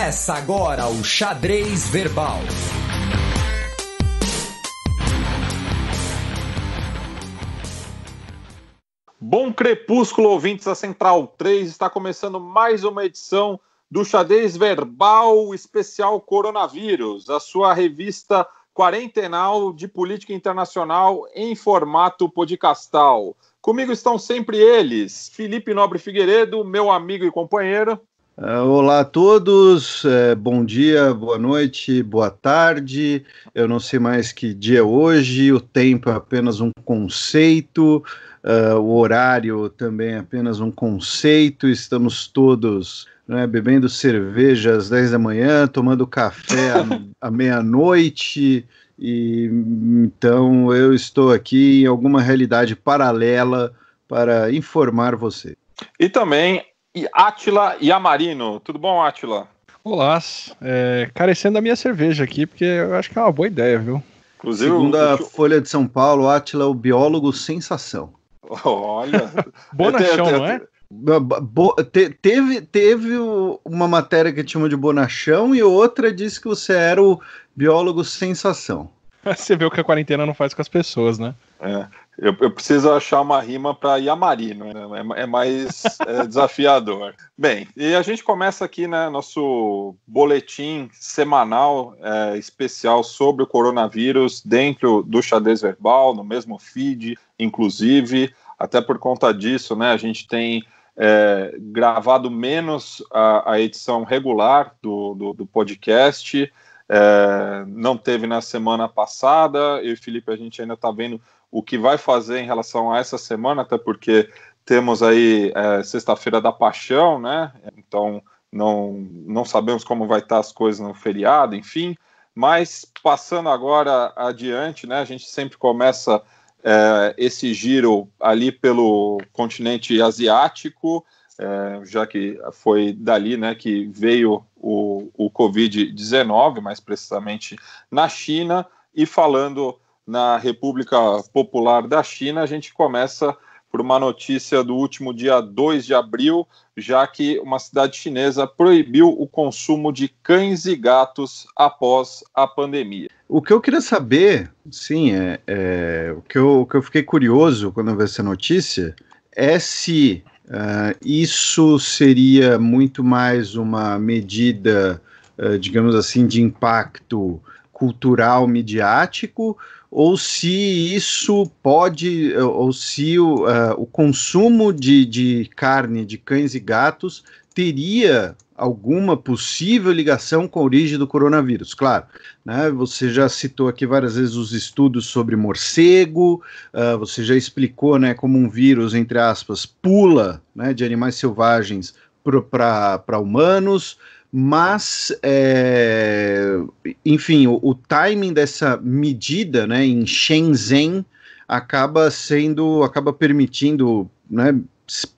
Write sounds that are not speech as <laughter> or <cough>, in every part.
Começa agora o Xadrez Verbal. Bom crepúsculo, ouvintes da Central 3. Está começando mais uma edição do Xadrez Verbal Especial Coronavírus, a sua revista quarentenal de política internacional em formato podcastal. Comigo estão sempre eles, Felipe Nobre Figueiredo, meu amigo e companheiro. Ah, olá a todos, é, bom dia, boa noite, boa tarde. Eu não sei mais que dia é hoje, o tempo é apenas um conceito, ah, o horário também é apenas um conceito. Estamos todos né, bebendo cerveja às 10 da manhã, tomando café à, <laughs> à meia-noite. E então eu estou aqui em alguma realidade paralela para informar você. E também e Atila Yamarino. Tudo bom, Atila? Olá, é, carecendo da minha cerveja aqui, porque eu acho que é uma boa ideia, viu? Inclusive, Segunda eu... Folha de São Paulo, Atila, o biólogo sensação. Olha. <laughs> Bonachão, não é? Bo, te, teve, teve uma matéria que te de Bonachão e outra disse que você era o biólogo sensação. <laughs> Você vê o que a quarentena não faz com as pessoas, né? É. Eu, eu preciso achar uma rima para Yamari, né? é, é mais é <laughs> desafiador. Bem, e a gente começa aqui, né, nosso boletim semanal é, especial sobre o coronavírus dentro do xadrez verbal, no mesmo feed, inclusive. Até por conta disso, né, a gente tem é, gravado menos a, a edição regular do, do, do podcast. É, não teve na semana passada. Eu e Felipe, a gente ainda está vendo o que vai fazer em relação a essa semana, até porque temos aí é, sexta-feira da paixão, né? Então não, não sabemos como vai estar as coisas no feriado, enfim. Mas passando agora adiante, né? A gente sempre começa é, esse giro ali pelo continente asiático, é, já que foi dali né, que veio o, o Covid-19, mais precisamente na China, e falando na República Popular da China. A gente começa por uma notícia do último dia 2 de abril, já que uma cidade chinesa proibiu o consumo de cães e gatos após a pandemia. O que eu queria saber, sim, é, é o, que eu, o que eu fiquei curioso quando eu vi essa notícia é se uh, isso seria muito mais uma medida, uh, digamos assim, de impacto cultural midiático ou se isso pode, ou se o, uh, o consumo de, de carne de cães e gatos teria alguma possível ligação com a origem do coronavírus. Claro, né, você já citou aqui várias vezes os estudos sobre morcego, uh, você já explicou né, como um vírus, entre aspas, pula né, de animais selvagens para humanos mas é, enfim, o, o, timing dessa medida né, em Shenzhen acaba sendo, acaba permitindo né,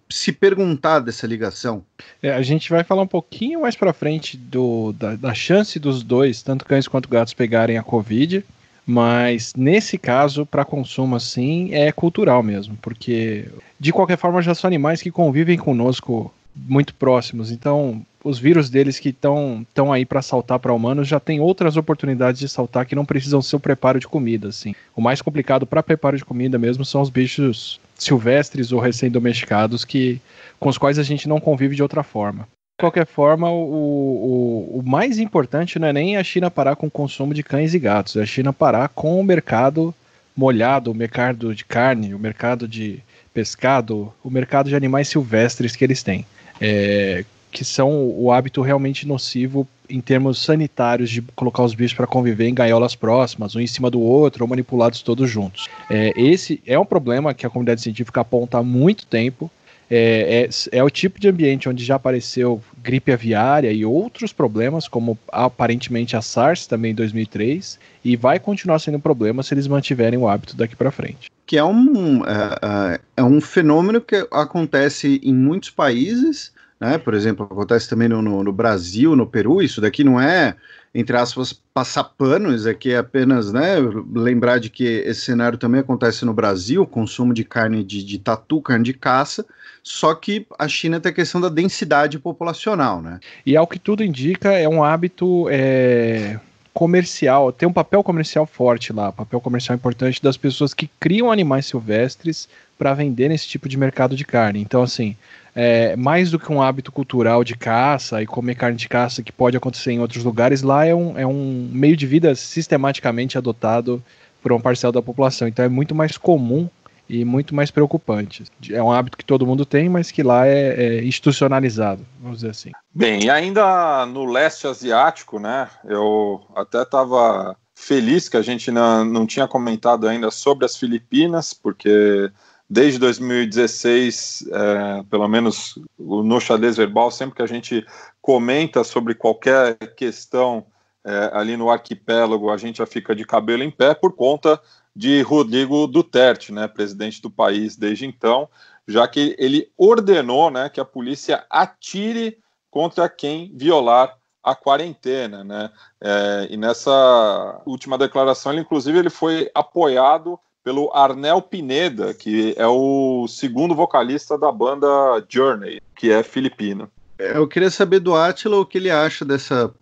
se perguntar dessa ligação. É, a gente vai falar um pouquinho mais para frente do, da, da chance dos dois, tanto cães quanto gatos, pegarem a Covid, mas nesse caso, para consumo assim, é cultural mesmo, porque de qualquer forma já são animais que convivem conosco muito próximos, então os vírus deles que estão aí para saltar para humanos já tem outras oportunidades de saltar que não precisam ser o preparo de comida, assim. O mais complicado para preparo de comida mesmo são os bichos silvestres ou recém-domesticados que com os quais a gente não convive de outra forma. De qualquer forma, o, o, o, mais importante não é nem a China parar com o consumo de cães e gatos, é a China parar com o mercado molhado, o mercado de carne, o mercado de pescado, o mercado de animais silvestres que eles têm. É, que são o hábito realmente nocivo em termos sanitários de colocar os bichos para conviver em gaiolas próximas, um em cima do outro, ou manipulados todos juntos. É, esse é um problema que a comunidade científica aponta há muito tempo. É, é, é, o tipo de ambiente onde já apareceu gripe aviária e outros problemas, como aparentemente a SARS também em 2003, e vai continuar sendo um problema se eles mantiverem o hábito daqui para frente. Que é um, é, é, é um fenômeno que acontece em muitos países, né? Por exemplo, acontece também no, no, no, Brasil, no Peru, isso daqui não é, entre aspas, passar pano, isso é aqui é apenas, né, lembrar de que esse cenário também acontece no Brasil, consumo de carne de, de tatu, carne de caça, só que a China tem a questão da densidade populacional, né? E ao que tudo indica, é um hábito... É comercial, tem um papel comercial forte lá, papel comercial importante das pessoas que criam animais silvestres para vender nesse tipo de mercado de carne. Então, assim, é, mais do que um hábito cultural de caça e comer carne de caça que pode acontecer em outros lugares, lá é um, é um meio de vida sistematicamente adotado por um parcela da população. Então é muito mais comum e muito mais preocupante. É um hábito que todo mundo tem, mas que lá é, é institucionalizado, vamos dizer assim. Bem, e ainda no leste asiático, né? Eu até estava feliz que a gente não, não tinha comentado ainda sobre as Filipinas, porque desde 2016, é, pelo menos no xadrez verbal, sempre que a gente comenta sobre qualquer questão é, ali no arquipélago, a gente já fica de cabelo em pé por conta de Rodrigo Duterte, né, presidente do país desde então, já que ele ordenou né, que a polícia atire contra quem violar a quarentena, né? É, e nessa última declaração, ele inclusive ele foi apoiado pelo Arnel Pineda, que é o segundo vocalista da banda Journey, que é filipino. É, eu queria saber do Átila o que ele acha dessa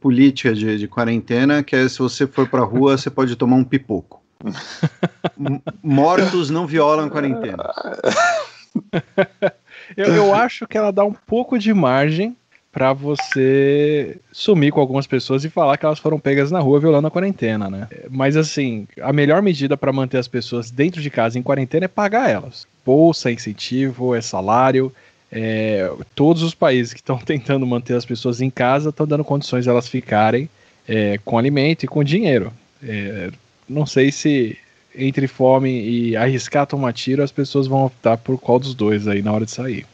política de, de quarentena, que é se você for pra rua, você pode tomar um pipoco. <laughs> Mortos não violam quarentena. eu, eu acho que ela dá um pouco de margem para você sumir com algumas pessoas e falar que elas foram pegas na rua violando a quarentena, né? Mas assim, a melhor medida para manter as pessoas dentro de casa em quarentena é pagar elas. Bolsa, incentivo, é salário. É, todos os países que estão <laughs> tentando manter as pessoas em casa estão dando condições de elas ficarem é, com alimento e com dinheiro. É, não sei se entre fome e arriscar tomar tiro as pessoas vão optar por qual dos dois aí na hora de sair.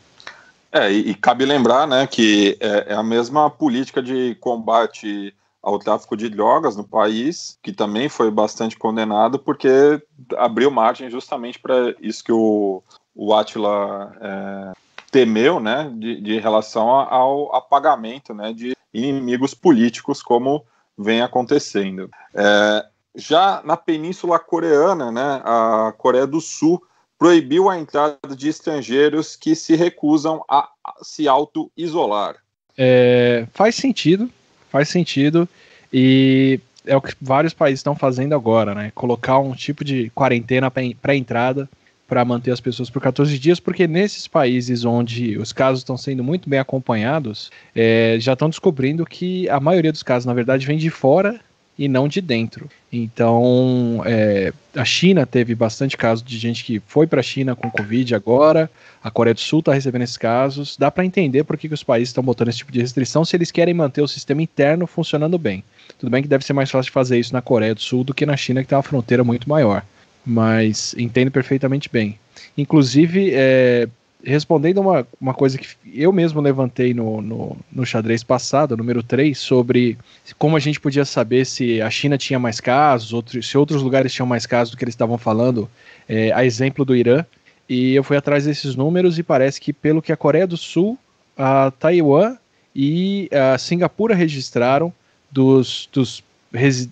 É, e, e cabe lembrar né, que é, é a mesma política de combate ao tráfico de drogas no país, que também foi bastante condenado, porque abriu margem justamente para isso que o, o Atila é, temeu, né, de, de relação ao apagamento né, de inimigos políticos, como vem acontecendo. É, já na Península Coreana, né, a Coreia do Sul proibiu a entrada de estrangeiros que se recusam a se auto-isolar. É, faz sentido, faz sentido. E é o que vários países estão fazendo agora, né? Colocar um tipo de quarentena pré-entrada para manter as pessoas por 14 dias, porque nesses países onde os casos estão sendo muito bem acompanhados, é, já estão descobrindo que a maioria dos casos, na verdade, vem de fora e não de dentro. Então, é, a China teve bastante casos de gente que foi para a China com Covid agora, a Coreia do Sul está recebendo esses casos. Dá para entender por que, que os países estão botando esse tipo de restrição se eles querem manter o sistema interno funcionando bem. Tudo bem que deve ser mais fácil de fazer isso na Coreia do Sul do que na China, que tem uma fronteira muito maior. Mas entendo perfeitamente bem. Inclusive, é, respondendo uma, uma coisa que eu mesmo levantei no, no, no xadrez passado, número 3, sobre como a gente podia saber se a China tinha mais casos, outro, se outros lugares tinham mais casos do que eles estavam falando, é, a exemplo do Irã. E eu fui atrás desses números e parece que, pelo que a Coreia do Sul, a Taiwan e a Singapura registraram dos, dos,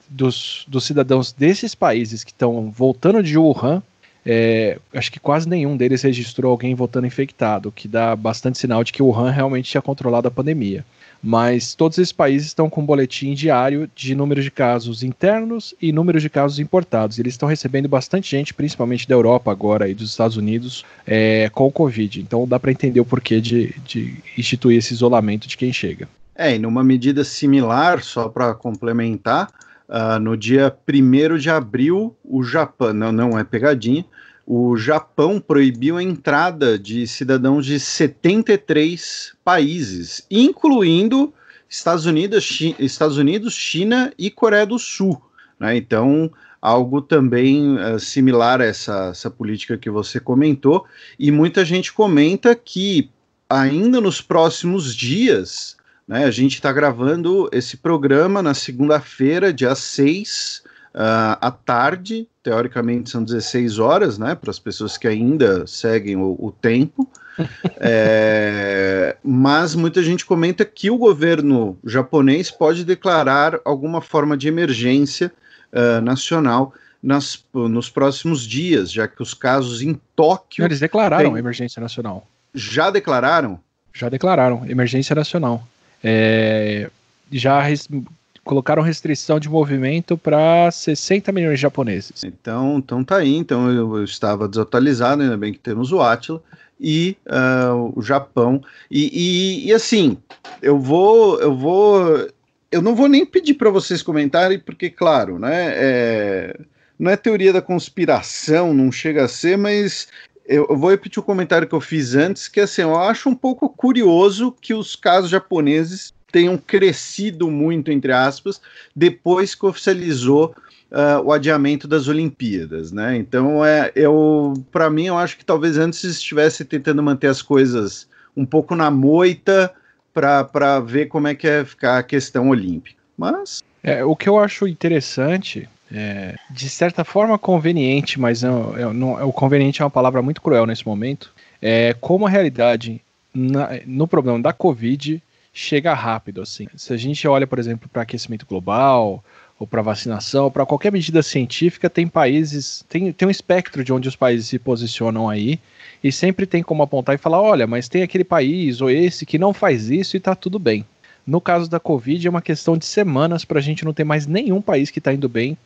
dos, dos cidadãos desses países que estão voltando de Wuhan, é, acho que quase nenhum deles registrou alguém votando infectado, o que dá bastante sinal de que o Wuhan realmente tinha controlado a pandemia. Mas todos esses países estão com um boletim diário de número de casos internos e número de casos importados. Eles estão recebendo bastante gente, principalmente da Europa agora e dos Estados Unidos, é, com o Covid. Então dá para entender o porquê de, de instituir esse isolamento de quem chega. É, e numa medida similar, só para complementar, Uh, no dia 1 de abril, o Japão, não, não é pegadinha, o Japão proibiu a entrada de cidadãos de 73 países, incluindo Estados Unidos, Chi Estados Unidos China e Coreia do Sul. Né? Então, algo também uh, similar a essa, essa política que você comentou, e muita gente comenta que ainda nos próximos dias né? A gente está gravando esse programa na segunda-feira, dia 6 uh, ah, à tarde. Teoricamente são 16 horas, né? Para as pessoas que ainda seguem o, o tempo. <laughs> é, mas muita gente comenta que o governo japonês pode declarar alguma forma de emergência uh, nacional nas, nos próximos dias, já que os casos em Tóquio. Não, eles declararam emergência nacional. Já declararam? Já declararam emergência nacional. É, já res, colocaram restrição de movimento para 60 milhões de japoneses. Então, então tá aí. Então eu, estava desatualizado, ainda bem que temos o Atila e uh, o Japão. E, e, e assim, eu vou, eu vou eu não vou nem pedir para vocês comentarem, porque, claro, né? É, não é teoria da conspiração, não chega a ser, mas eu, vou repetir o comentário que eu fiz antes, que é assim, eu acho um pouco curioso que os casos japoneses tenham crescido muito, entre aspas, depois que oficializou uh, o adiamento das Olimpíadas, né? Então, é, eu, para mim, eu acho que talvez antes estivesse tentando manter as coisas um pouco na moita para ver como é que ia é ficar a questão olímpica. Mas... É, o que eu acho interessante é, de certa forma conveniente, mas não, é, não, é, o conveniente é uma palavra muito cruel nesse momento, é como a realidade na, no problema da Covid chega rápido. assim. Se a gente olha, por exemplo, para aquecimento global, ou para vacinação, ou para qualquer medida científica, tem países, tem, tem um espectro de onde os países se posicionam aí, e sempre tem como apontar e falar: olha, mas tem aquele país ou esse que não faz isso e está tudo bem. No caso da Covid, é uma questão de semanas para a gente não ter mais nenhum país que está indo bem,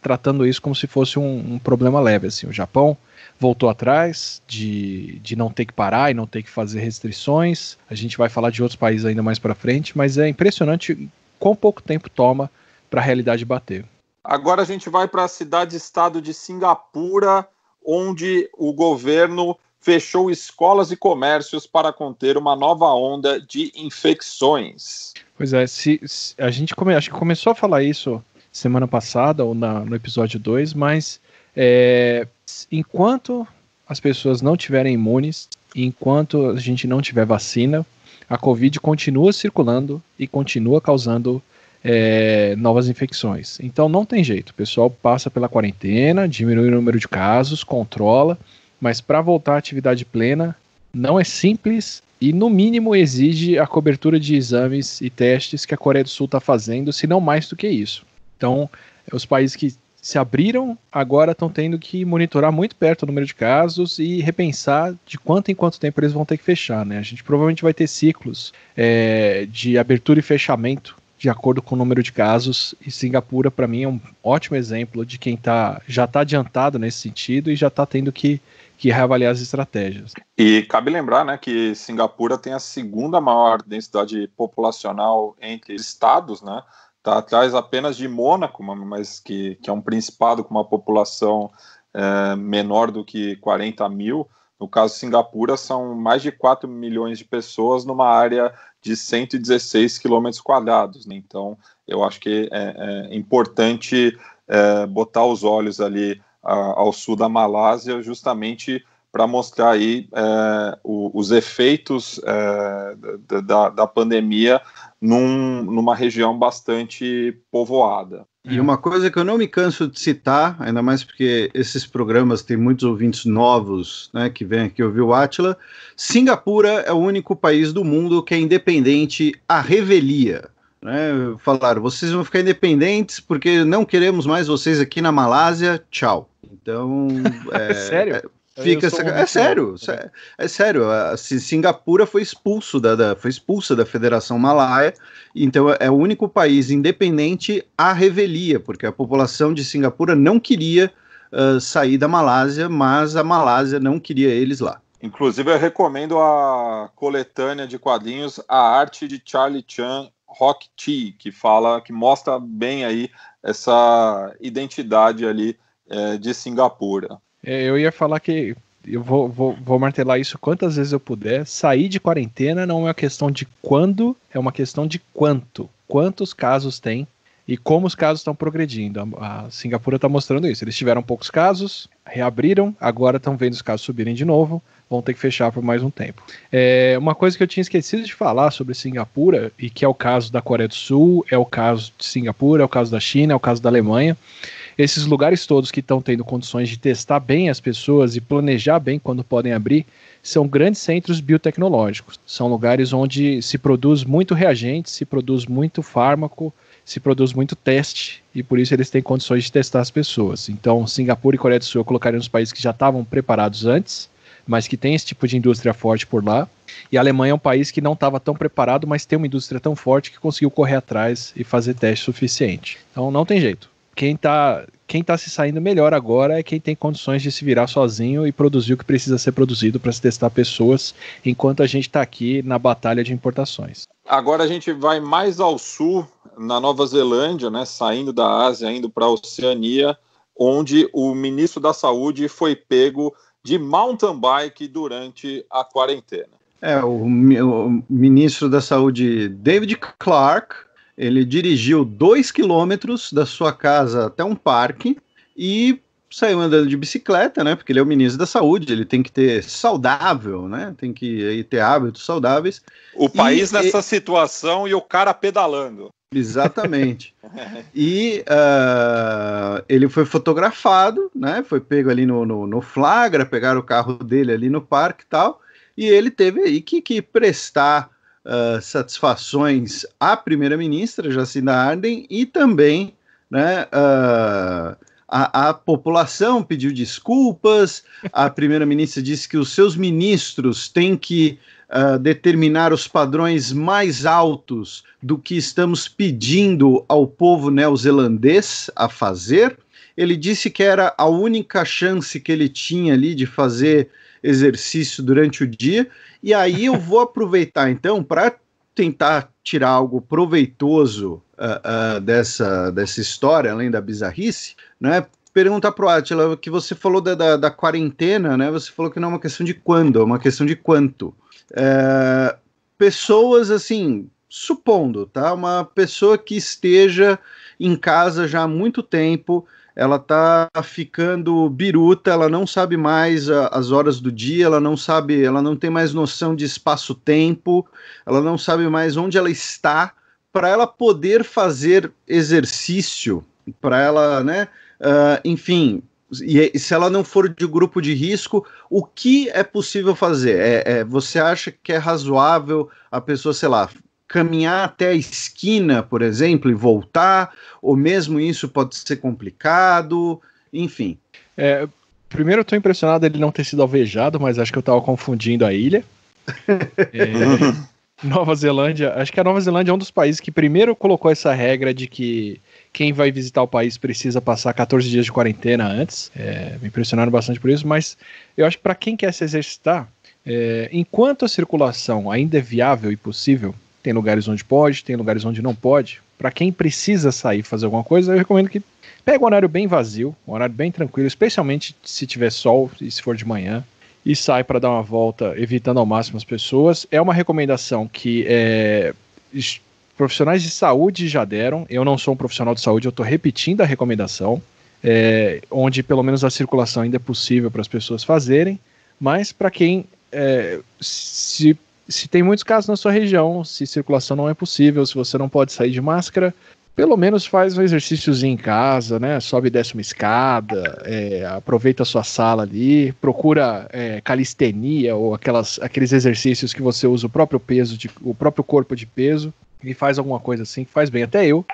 tratando isso como se fosse um, um, problema leve. Assim, o Japão voltou atrás de, de não ter que parar e não ter que fazer restrições. A gente vai falar de outros países ainda mais para frente, mas é impressionante quão pouco tempo toma para a realidade bater. Agora a gente vai para a cidade-estado de Singapura, onde o governo fechou escolas e comércios para conter uma nova onda de infecções. Pois é, se, se a gente come, acho que começou a falar isso semana passada ou na, no episódio 2, mas é, enquanto as pessoas não tiverem imunes, enquanto a gente não tiver vacina, a Covid continua circulando e continua causando é, novas infecções. Então não tem jeito, o pessoal passa pela quarentena, diminui o número de casos, controla, mas para voltar à atividade plena não é simples e, no mínimo, exige a cobertura de exames e testes que a Coreia do Sul está fazendo, se não mais do que isso. Então, é, os países que se abriram agora estão tendo que monitorar muito perto o número de casos e repensar de quanto em quanto tempo eles vão ter que fechar. Né? A gente provavelmente vai ter ciclos é, de abertura e fechamento de acordo com o número de casos. E Singapura, para mim, é um ótimo exemplo de quem tá, já está adiantado nesse sentido e já está tendo que que reavaliar as estratégias. E cabe lembrar né, que Singapura tem a segunda maior densidade populacional entre estados, né? Está atrás apenas de Mônaco, mas que, que é um principado com uma população é, menor do que 40 mil. No caso de Singapura, são mais de 4 milhões de pessoas numa área de 116 quilômetros quadrados. Né? Então, eu acho que é, é importante é, botar os olhos ali ao sul da Malásia, justamente para mostrar aí é, o, os efeitos é, da, da pandemia num, numa região bastante povoada. E uma coisa que eu não me canso de citar, ainda mais porque esses programas têm muitos ouvintes novos, né, que vêm aqui ouvir o Atila, Singapura é o único país do mundo que é independente à revelia né, falaram: vocês vão ficar independentes porque não queremos mais vocês aqui na Malásia, tchau. Então. <laughs> É, sério? É, fica essa, é sério, é, é sério. Assim, Singapura foi expulso da, da, foi expulsa da Federação Malaia, então é, é o único país independente à revelia, porque a população de Singapura não queria uh, sair da Malásia, mas a Malásia não queria eles lá. Inclusive, eu recomendo a coletânea de quadrinhos A Arte de Charlie Chan Rock T, que fala, que mostra bem aí essa identidade ali é, de Singapura. É, eu ia falar que eu vou, vou, vou martelar isso quantas vezes eu puder. Sair de quarentena não é uma questão de quando, é uma questão de quanto. Quantos casos tem e como os casos estão progredindo. A, a Singapura está mostrando isso. Eles tiveram poucos casos, reabriram, agora estão vendo os casos subirem de novo, vão ter que fechar por mais um tempo. É, uma coisa que eu tinha esquecido de falar sobre Singapura, e que é o caso da Coreia do Sul, é o caso de Singapura, é o caso da China, é o caso da Alemanha. Esses lugares todos que estão tendo condições de testar bem as pessoas e planejar bem quando podem abrir, são grandes centros biotecnológicos. São lugares onde se produz muito reagente, se produz muito fármaco, se produz muito teste e por isso eles têm condições de testar as pessoas. Então, Singapura e Coreia do Sul colocaria os países que já estavam preparados antes, mas que tem esse tipo de indústria forte por lá. E a Alemanha é um país que não estava tão preparado, mas tem uma indústria tão forte que conseguiu correr atrás e fazer teste suficiente. Então, não tem jeito. Quem está quem está se saindo melhor agora é quem tem condições de se virar sozinho e produzir o que precisa ser produzido para se testar pessoas, enquanto a gente está aqui na batalha de importações. Agora a gente vai mais ao sul, na Nova Zelândia, né, saindo da Ásia, indo para a Oceania, onde o ministro da Saúde foi pego de mountain bike durante a quarentena. É, o, o ministro da Saúde, David Clark, ele dirigiu dois quilômetros da sua casa até um parque e saiu andando de bicicleta, né? Porque ele é o ministro da saúde, ele tem que ter saudável, né? Tem que ter hábitos saudáveis. O país nessa e... situação e o cara pedalando. Exatamente. <laughs> É. e uh, ele foi fotografado, né? Foi pego ali no, no, no, flagra, pegaram o carro dele ali no parque e tal. E ele teve aí que, que prestar uh, satisfações à primeira-ministra, Jacinda Arden, e também né, uh, a, a, população pediu desculpas, a primeira-ministra disse que os seus ministros têm que uh, determinar os padrões mais altos do que estamos pedindo ao povo neozelandês a fazer. Ele disse que era a única chance que ele tinha ali de fazer exercício durante o dia. E aí eu vou <laughs> aproveitar então para tentar tirar algo proveitoso uh, uh, dessa, dessa história, além da bizarrice, né? Perguntar pro Atila que você falou da, da, da, quarentena, né? Você falou que não é uma questão de quando, é uma questão de quanto. É, pessoas assim, supondo, tá? Uma pessoa que esteja em casa já há muito tempo ela tá ficando biruta, ela não sabe mais a, ah, as horas do dia, ela não sabe, ela não tem mais noção de espaço-tempo, ela não sabe mais onde ela está para ela poder fazer exercício, para ela, né? Uh, enfim, e, se ela não for de grupo de risco, o que é possível fazer? É, é, você acha que é razoável a pessoa, sei lá, caminhar até a esquina, por exemplo, e voltar, ou mesmo isso pode ser complicado, enfim. É, primeiro, eu estou impressionado ele não ter sido alvejado, mas acho que eu estava confundindo a ilha. <laughs> é, Nova Zelândia, acho que a Nova Zelândia é um dos países que primeiro colocou essa regra de que quem vai visitar o país precisa passar 14 dias de quarentena antes. É, me impressionaram bastante por isso, mas eu acho que para quem quer se exercitar, é, enquanto a circulação ainda é viável e possível, tem lugares onde pode, tem lugares onde não pode. Para quem precisa sair fazer alguma coisa, eu recomendo que pegue um horário bem vazio, um horário bem tranquilo, especialmente se tiver sol e se for de manhã, e sai para dar uma volta, evitando ao máximo as pessoas. É uma recomendação que é, profissionais de saúde já deram. Eu não sou um profissional de saúde, eu estou repetindo a recomendação, é, onde pelo menos a circulação ainda é possível para as pessoas fazerem, mas para quem é, se se tem muitos casos na sua região, se circulação não é possível, se você não pode sair de máscara, pelo menos faz um exercíciozinho em casa, né? Sobe e desce uma escada, é, aproveita a sua sala ali, procura é, calistenia ou aquelas, aqueles exercícios que você usa o próprio peso, de, o próprio corpo de peso e faz alguma coisa assim que faz bem. Até eu,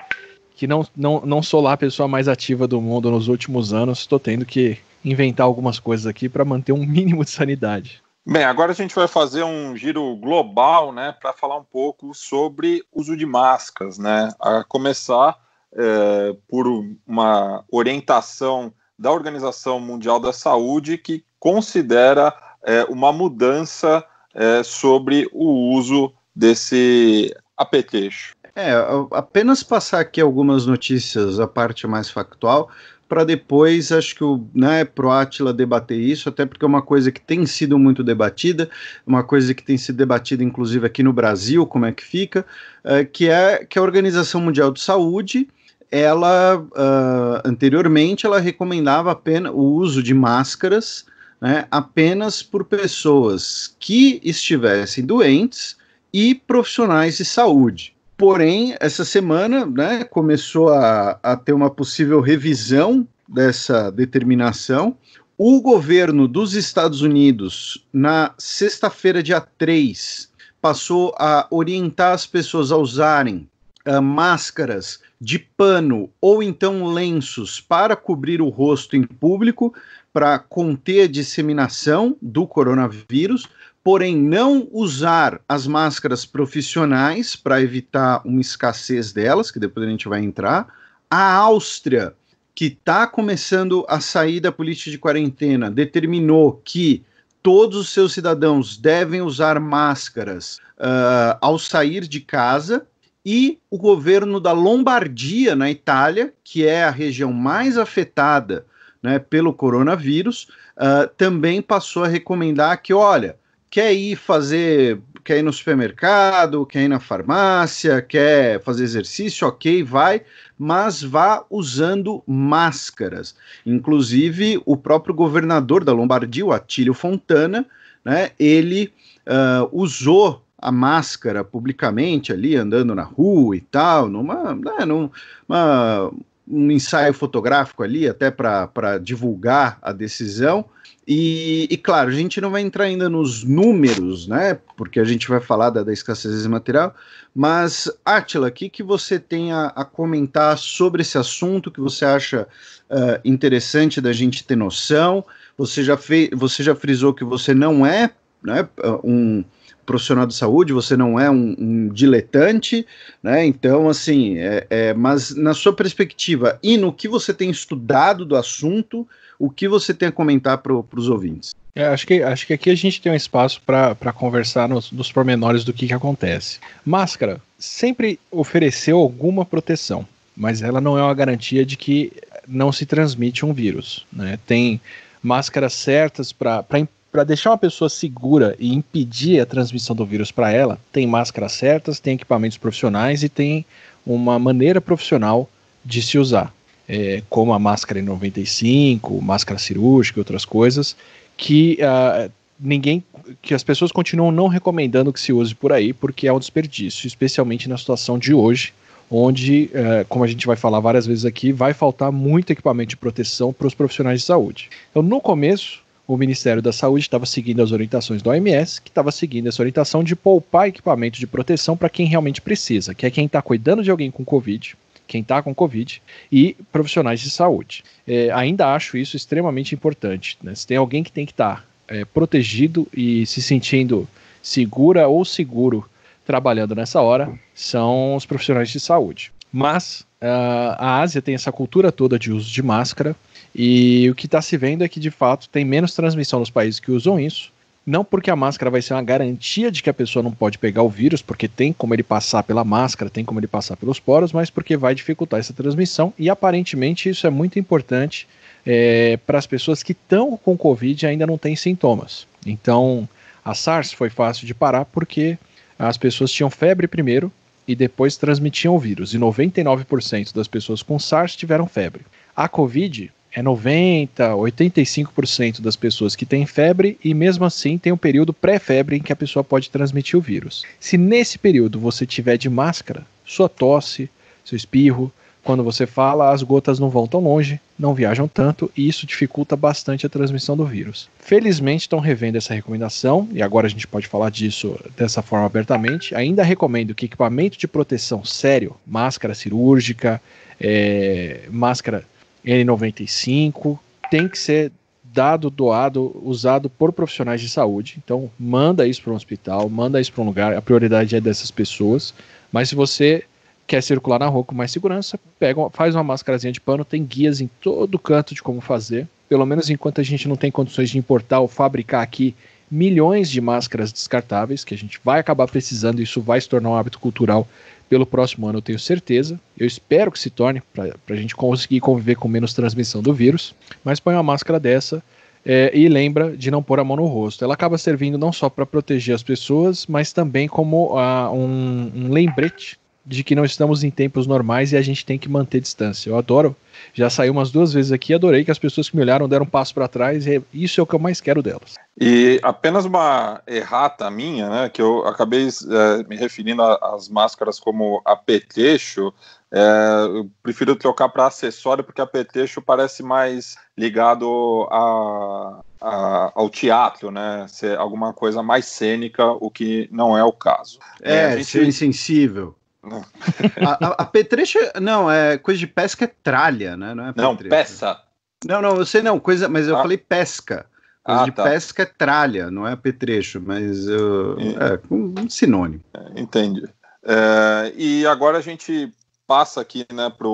que não, não, não sou lá a pessoa mais ativa do mundo nos últimos anos, estou tendo que inventar algumas coisas aqui para manter um mínimo de sanidade. Bem, agora a gente vai fazer um giro global, né, para falar um pouco sobre uso de máscaras, né, a começar é, por uma orientação da Organização Mundial da Saúde que considera é, uma mudança é, sobre o uso desse apetrecho. É, apenas passar aqui algumas notícias, a parte mais factual para depois, acho que o, né, pro Atila debater isso, até porque é uma coisa que tem sido muito debatida, uma coisa que tem sido debatida inclusive aqui no Brasil, como é que fica, é, que é que a Organização Mundial de Saúde, ela uh, anteriormente ela recomendava apenas o uso de máscaras né, apenas por pessoas que estivessem doentes e profissionais de saúde. Porém, essa semana né, começou a, a ter uma possível revisão dessa determinação. O governo dos Estados Unidos, na sexta-feira, dia 3, passou a orientar as pessoas a usarem uh, máscaras de pano ou então lenços para cobrir o rosto em público, para conter a disseminação do coronavírus, porém não usar as máscaras profissionais para evitar uma escassez delas, que depois a gente vai entrar. A Áustria, que está começando a sair da política de quarentena, determinou que todos os seus cidadãos devem usar máscaras uh, ao sair de casa. E o governo da Lombardia, na Itália, que é a região mais afetada né, pelo coronavírus, uh, também passou a recomendar que, olha, quer ir fazer, quer ir no supermercado, quer ir na farmácia, quer fazer exercício, ok, vai, mas vá usando máscaras. Inclusive, o próprio governador da Lombardia, o Atílio Fontana, né, ele uh, usou a máscara publicamente ali, andando na rua e tal, numa, né, numa um ensaio fotográfico ali, até para divulgar a decisão, e, e, claro, a gente não vai entrar ainda nos números, né? Porque a gente vai falar da, da escassez de material. Mas, Atila, o que, que você tem a, a, comentar sobre esse assunto que você acha uh, interessante da gente ter noção? Você já, fei, você já frisou que você não é né, um profissional de saúde, você não é um, um diletante, né? Então, assim, é, é, mas na sua perspectiva e no que você tem estudado do assunto, o que você tem a comentar para os ouvintes? É, acho, que, acho que aqui a gente tem um espaço para conversar nos, nos pormenores do que, que acontece. Máscara sempre ofereceu alguma proteção, mas ela não é uma garantia de que não se transmite um vírus. Né? Tem máscaras certas para para deixar uma pessoa segura e impedir a transmissão do vírus para ela, tem máscaras certas, tem equipamentos profissionais e tem uma maneira profissional de se usar é, como a máscara em 95 máscara cirúrgica e outras coisas, que uh, ninguém, que as pessoas continuam não recomendando que se use por aí, porque é um desperdício, especialmente na situação de hoje, onde, uh, como a gente vai falar várias vezes aqui, vai faltar muito equipamento de proteção para os profissionais de saúde. Então, no começo, o Ministério da Saúde estava seguindo as orientações da OMS, que estava seguindo essa orientação de poupar equipamento de proteção para quem realmente precisa, que é quem está cuidando de alguém com Covid quem está com Covid, e profissionais de saúde. É, ainda acho isso extremamente importante. Né? Se tem alguém que tem que estar tá, é, protegido e se sentindo segura ou seguro trabalhando nessa hora, são os profissionais de saúde. Mas uh, a Ásia tem essa cultura toda de uso de máscara, e o que está se vendo é que, de fato, tem menos transmissão nos países que usam isso não porque a máscara vai ser uma garantia de que a pessoa não pode pegar o vírus, porque tem como ele passar pela máscara, tem como ele passar pelos poros, mas porque vai dificultar essa transmissão. E aparentemente isso é muito importante é, para as pessoas que estão com Covid e ainda não têm sintomas. Então, a SARS foi fácil de parar porque as pessoas tinham febre primeiro e depois transmitiam o vírus. E 99% das pessoas com SARS tiveram febre. A Covid é 90, 85% das pessoas que têm febre e mesmo assim tem um período pré-febre em que a pessoa pode transmitir o vírus. Se nesse período você tiver de máscara, sua tosse, seu espirro, quando você fala, as gotas não vão tão longe, não viajam tanto e isso dificulta bastante a transmissão do vírus. Felizmente estão revendo essa recomendação e agora a gente pode falar disso dessa forma abertamente. Ainda recomendo que equipamento de proteção sério, máscara cirúrgica, é, máscara N95, tem que ser dado, doado, usado por profissionais de saúde. Então, manda isso para um hospital, manda isso para um lugar, a prioridade é dessas pessoas. Mas se você quer circular na rua com mais segurança, pega, faz uma máscarazinha de pano, tem guias em todo canto de como fazer. Pelo menos enquanto a gente não tem condições de importar ou fabricar aqui milhões de máscaras descartáveis, que a gente vai acabar precisando, isso vai se tornar um hábito cultural pelo próximo ano, eu tenho certeza. Eu espero que se torne, para a gente conseguir conviver com menos transmissão do vírus. Mas põe uma máscara dessa é, e lembra de não pôr a mão no rosto. Ela acaba servindo não só para proteger as pessoas, mas também como a, ah, um, um lembrete de que não estamos em tempos normais e a gente tem que manter distância. Eu adoro, já saiu umas duas vezes aqui, e adorei que as pessoas que me olharam deram um passo para trás e isso é o que eu mais quero delas. E apenas uma errata minha, né, que eu acabei é, me referindo às máscaras como apetecho, é, eu prefiro trocar para acessório porque apetecho parece mais ligado a, a, ao teatro, né? Ser alguma coisa mais cênica, o que não é o caso. É, é gente... ser insensível. A, a, a, petrecha, não, é coisa de pesca é tralha, né? Não, é não peça. Não, não, eu sei não, coisa, mas eu ah. falei pesca. Coisa ah, de tá. pesca é tralha, não é petrecho mas eu, é um sinônimo. É, entendi. É, e agora a gente passa aqui né, para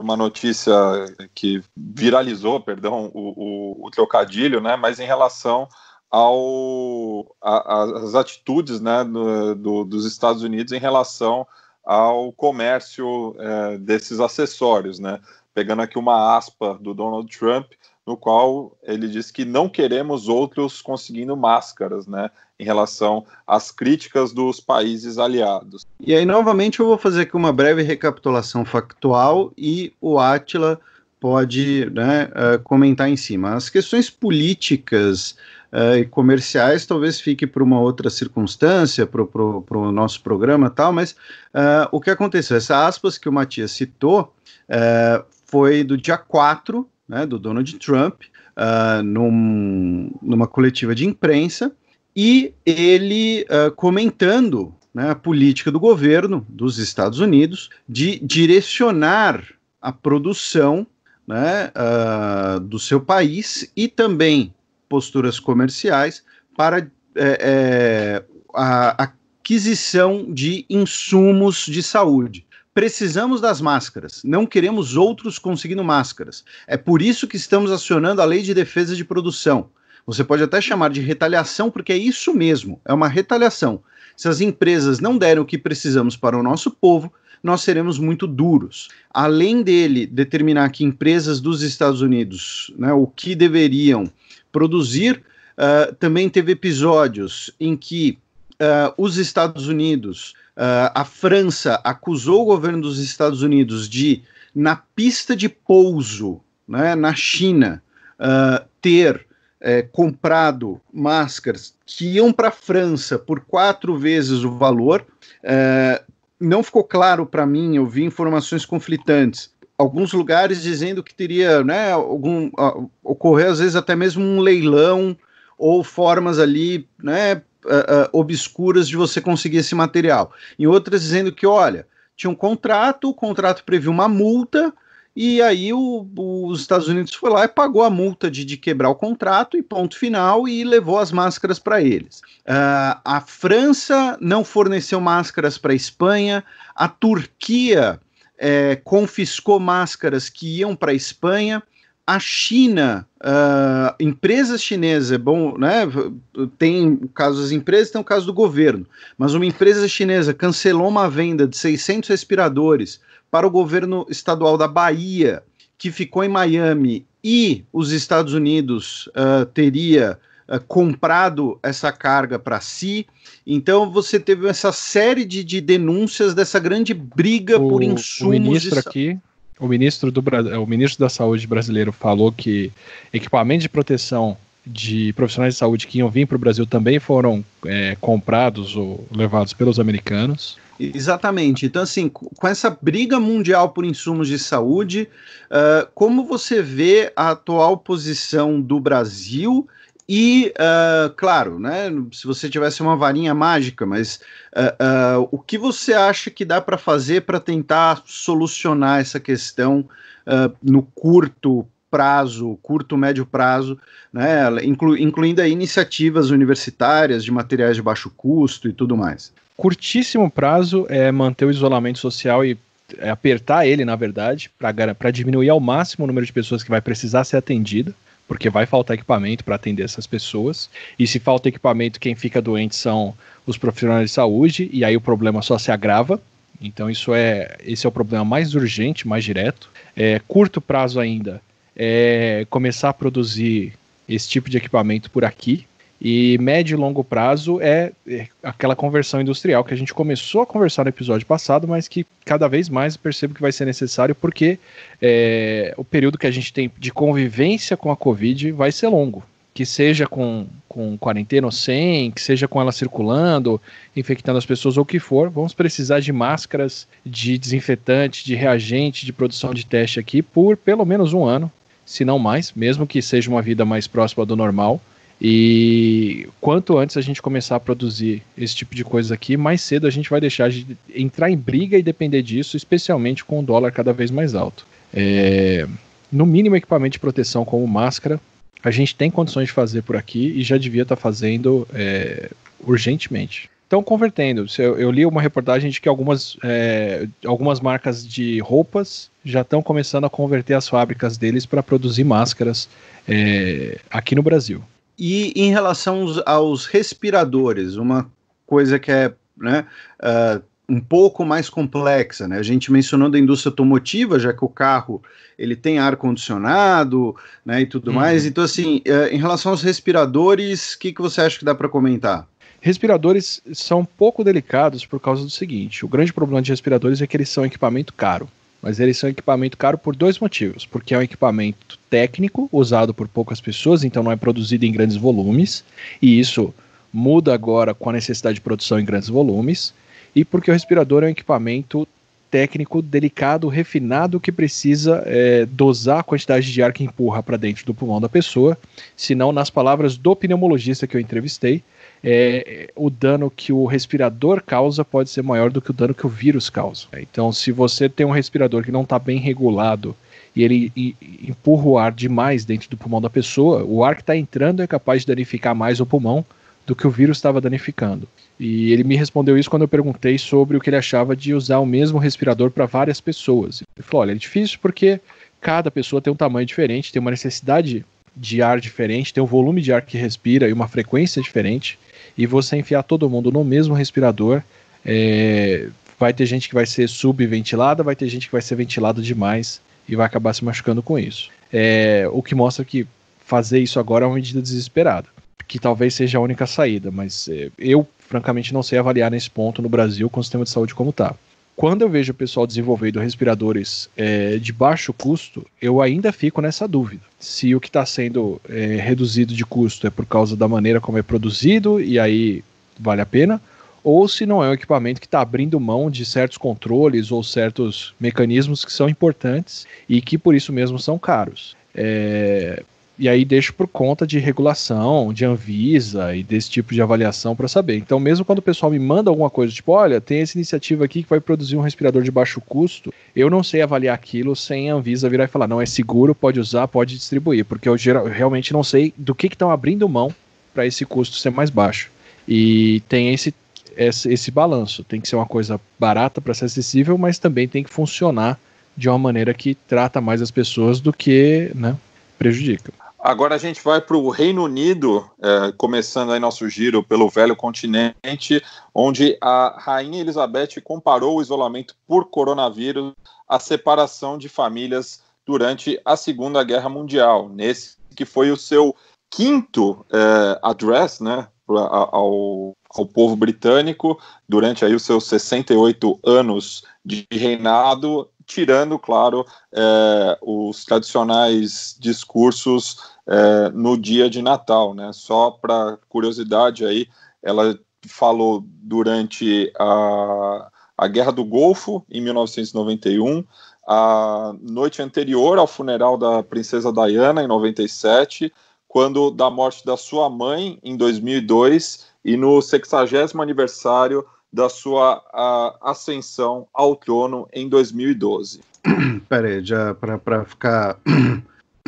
uma notícia que viralizou, perdão, o, o, o trocadilho, né, mas em relação ao, a, a, as atitudes né, do, dos Estados Unidos em relação ao comércio é, desses acessórios, né? Pegando aqui uma aspa do Donald Trump, no qual ele diz que não queremos outros conseguindo máscaras, né? Em relação às críticas dos países aliados. E aí, novamente, eu vou fazer aqui uma breve recapitulação factual e o Atila pode né, eh, comentar em cima. As questões políticas uh, e comerciais talvez fique para uma outra circunstância, para o pro, pro nosso programa tal, mas uh, o que aconteceu? Essa aspas que o Matias citou uh, foi do dia 4, né, do Donald Trump, num, numa coletiva de imprensa, e ele comentando né, a política do governo dos Estados Unidos de direcionar a produção né, uh, do seu país e também posturas comerciais para é, é, a aquisição de insumos de saúde. Precisamos das máscaras, não queremos outros conseguindo máscaras. É por isso que estamos acionando a Lei de Defesa de Produção. Você pode até chamar de retaliação, porque é isso mesmo, é uma retaliação. Se as empresas não deram o que precisamos para o nosso povo, nós seremos muito duros. Além dele determinar que empresas dos Estados Unidos, né, o que deveriam produzir. Uh, também teve episódios em que uh, os Estados Unidos, ah, a França acusou o governo dos Estados Unidos de, na pista de pouso né, na China, ter eh, comprado máscaras que iam para a França por quatro vezes o valor não ficou claro para mim, eu vi informações conflitantes, alguns lugares dizendo que teria, né, algum, uh, ocorrer às vezes até mesmo um leilão ou formas ali, né, uh, uh, obscuras de você conseguir esse material. Em outras dizendo que, olha, tinha um contrato, o contrato previu uma multa, e aí o, os Estados Unidos foi lá e pagou a multa de, de, quebrar o contrato e ponto final e levou as máscaras para eles. Uh, a França não forneceu máscaras para a Espanha, a Turquia é, confiscou máscaras que iam para a Espanha. A China, uh, ah, empresas chinesas, é bom, né? Tem o caso das empresas, tem o caso do governo. Mas uma empresa chinesa cancelou uma venda de 600 respiradores para o governo estadual da Bahia, que ficou em Miami, e os Estados Unidos uh, teria eh, comprado essa carga para si. Então você teve essa série de, de denúncias dessa grande briga o, por insumos. O ministro de... aqui, o ministro, do, o ministro da Saúde brasileiro falou que equipamentos de proteção de profissionais de saúde que iam vir para o Brasil também foram é, comprados ou levados pelos americanos. Exatamente. Então, assim, com essa briga mundial por insumos de saúde, uh, como você vê a atual posição do Brasil e, uh, claro, né, se você tivesse uma varinha mágica, mas uh, uh, o que você acha que dá para fazer para tentar solucionar essa questão no curto prazo, curto, médio prazo, né, inclu incluindo aí iniciativas universitárias de materiais de baixo custo e tudo mais? Curtíssimo prazo é manter o isolamento social e é, apertar ele, na verdade, para diminuir ao máximo o número de pessoas que vai precisar ser atendida porque vai faltar equipamento para atender essas pessoas. E se falta equipamento, quem fica doente são os profissionais de saúde, e aí o problema só se agrava. Então, isso é, esse é o problema mais urgente, mais direto. É, curto prazo ainda é começar a produzir esse tipo de equipamento por aqui, e médio e longo prazo é, é aquela conversão industrial que a gente começou a conversar no episódio passado, mas que cada vez mais percebo que vai ser necessário, porque é, o período que a gente tem de convivência com a Covid vai ser longo. Que seja com, com quarentena ou sem, que seja com ela circulando, infectando as pessoas ou o que for, vamos precisar de máscaras, de desinfetante, de reagente, de produção de teste aqui por pelo menos um ano, se não mais, mesmo que seja uma vida mais próxima do normal. E quanto antes a gente começar a produzir esse tipo de coisa aqui, mais cedo a gente vai deixar de entrar em briga e depender disso, especialmente com o dólar cada vez mais alto. É, no mínimo equipamento de proteção como máscara, a gente tem condições de fazer por aqui e já devia estar tá fazendo é, urgentemente. Estão convertendo. Eu li uma reportagem de que algumas, é, algumas marcas de roupas já estão começando a converter as fábricas deles para produzir máscaras é, aqui no Brasil. E em relação aos, respiradores, uma coisa que é né, uh, um pouco mais complexa. Né? A gente mencionou da indústria automotiva, já que o carro ele tem ar condicionado né, e tudo uhum. mais. Então, assim, eh, em relação aos respiradores, o que, que você acha que dá para comentar? Respiradores são um pouco delicados por causa do seguinte: o grande problema de respiradores é que eles são equipamento caro mas eles são equipamento caro por dois motivos. Porque é um equipamento técnico, usado por poucas pessoas, então não é produzido em grandes volumes, e isso muda agora com a necessidade de produção em grandes volumes, e porque o respirador é um equipamento técnico, delicado, refinado, que precisa é, dosar a quantidade de ar que empurra para dentro do pulmão da pessoa, senão, nas palavras do pneumologista que eu entrevistei, é, o dano que o respirador causa pode ser maior do que o dano que o vírus causa. Então, se você tem um respirador que não está bem regulado e ele e, empurra o ar demais dentro do pulmão da pessoa, o ar que está entrando é capaz de danificar mais o pulmão do que o vírus estava danificando. E ele me respondeu isso quando eu perguntei sobre o que ele achava de usar o mesmo respirador para várias pessoas. Ele falou: olha, é difícil porque cada pessoa tem um tamanho diferente, tem uma necessidade de ar diferente, tem um volume de ar que respira e uma frequência diferente e você enfiar todo mundo no mesmo respirador, é, vai ter gente que vai ser subventilada, vai ter gente que vai ser ventilada demais e vai acabar se machucando com isso. É, o que mostra que fazer isso agora é uma medida desesperada, que talvez seja a única saída, mas é, eu, francamente, não sei avaliar nesse ponto no Brasil com o sistema de saúde como está quando eu vejo o pessoal desenvolvendo respiradores é, de baixo custo, eu ainda fico nessa dúvida. Se o que está sendo é, reduzido de custo é por causa da maneira como é produzido, e aí vale a pena, ou se não é um equipamento que está abrindo mão de certos controles ou certos mecanismos que são importantes e que por isso mesmo são caros. É, e aí deixo por conta de regulação, de Anvisa e desse tipo de avaliação para saber. Então, mesmo quando o pessoal me manda alguma coisa, tipo, olha, tem essa iniciativa aqui que vai produzir um respirador de baixo custo, eu não sei avaliar aquilo sem a Anvisa virar e falar, não, é seguro, pode usar, pode distribuir, porque eu, geral, eu realmente não sei do que estão abrindo mão para esse custo ser mais baixo. E tem esse, esse, esse balanço, tem que ser uma coisa barata para ser acessível, mas também tem que funcionar de uma maneira que trata mais as pessoas do que né, prejudica. Agora a gente vai para o Reino Unido, eh, começando aí nosso giro pelo velho continente, onde a rainha Elizabeth comparou o isolamento por coronavírus à separação de famílias durante a Segunda Guerra Mundial, nesse que foi o seu quinto eh, address, né, ao, ao povo britânico durante aí os seus 68 anos de reinado tirando, claro, é, os tradicionais discursos é, no dia de Natal, né? Só para curiosidade aí, ela falou durante a, a Guerra do Golfo em 1991, a noite anterior ao funeral da princesa Diana em 97, quando da morte da sua mãe em 2002 e no 60 aniversário da sua a, ascensão ao trono em 2012. <clears throat> Peraí, já para ficar. <clears throat>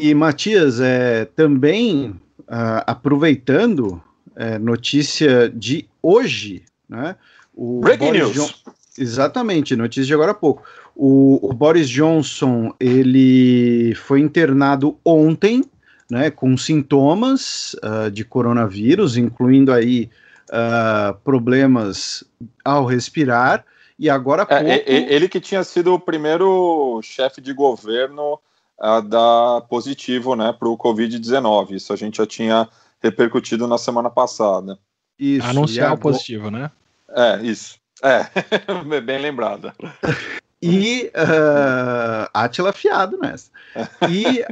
E Matias, é, também uh, aproveitando é, notícia de hoje, né? O Breaking Boris News. John... Exatamente, notícia de agora há pouco. O, o Boris Johnson ele foi internado ontem, né, com sintomas uh, de coronavírus, incluindo aí uh, problemas ao respirar e agora pouco... é, ele que tinha sido o primeiro chefe de governo a ah, dar positivo né, para o Covid-19. Isso a gente já tinha repercutido na semana passada. Isso, Anunciar o positivo, né? É, isso. É, <laughs> bem lembrada. E uh, ah, Atila fiado nessa. E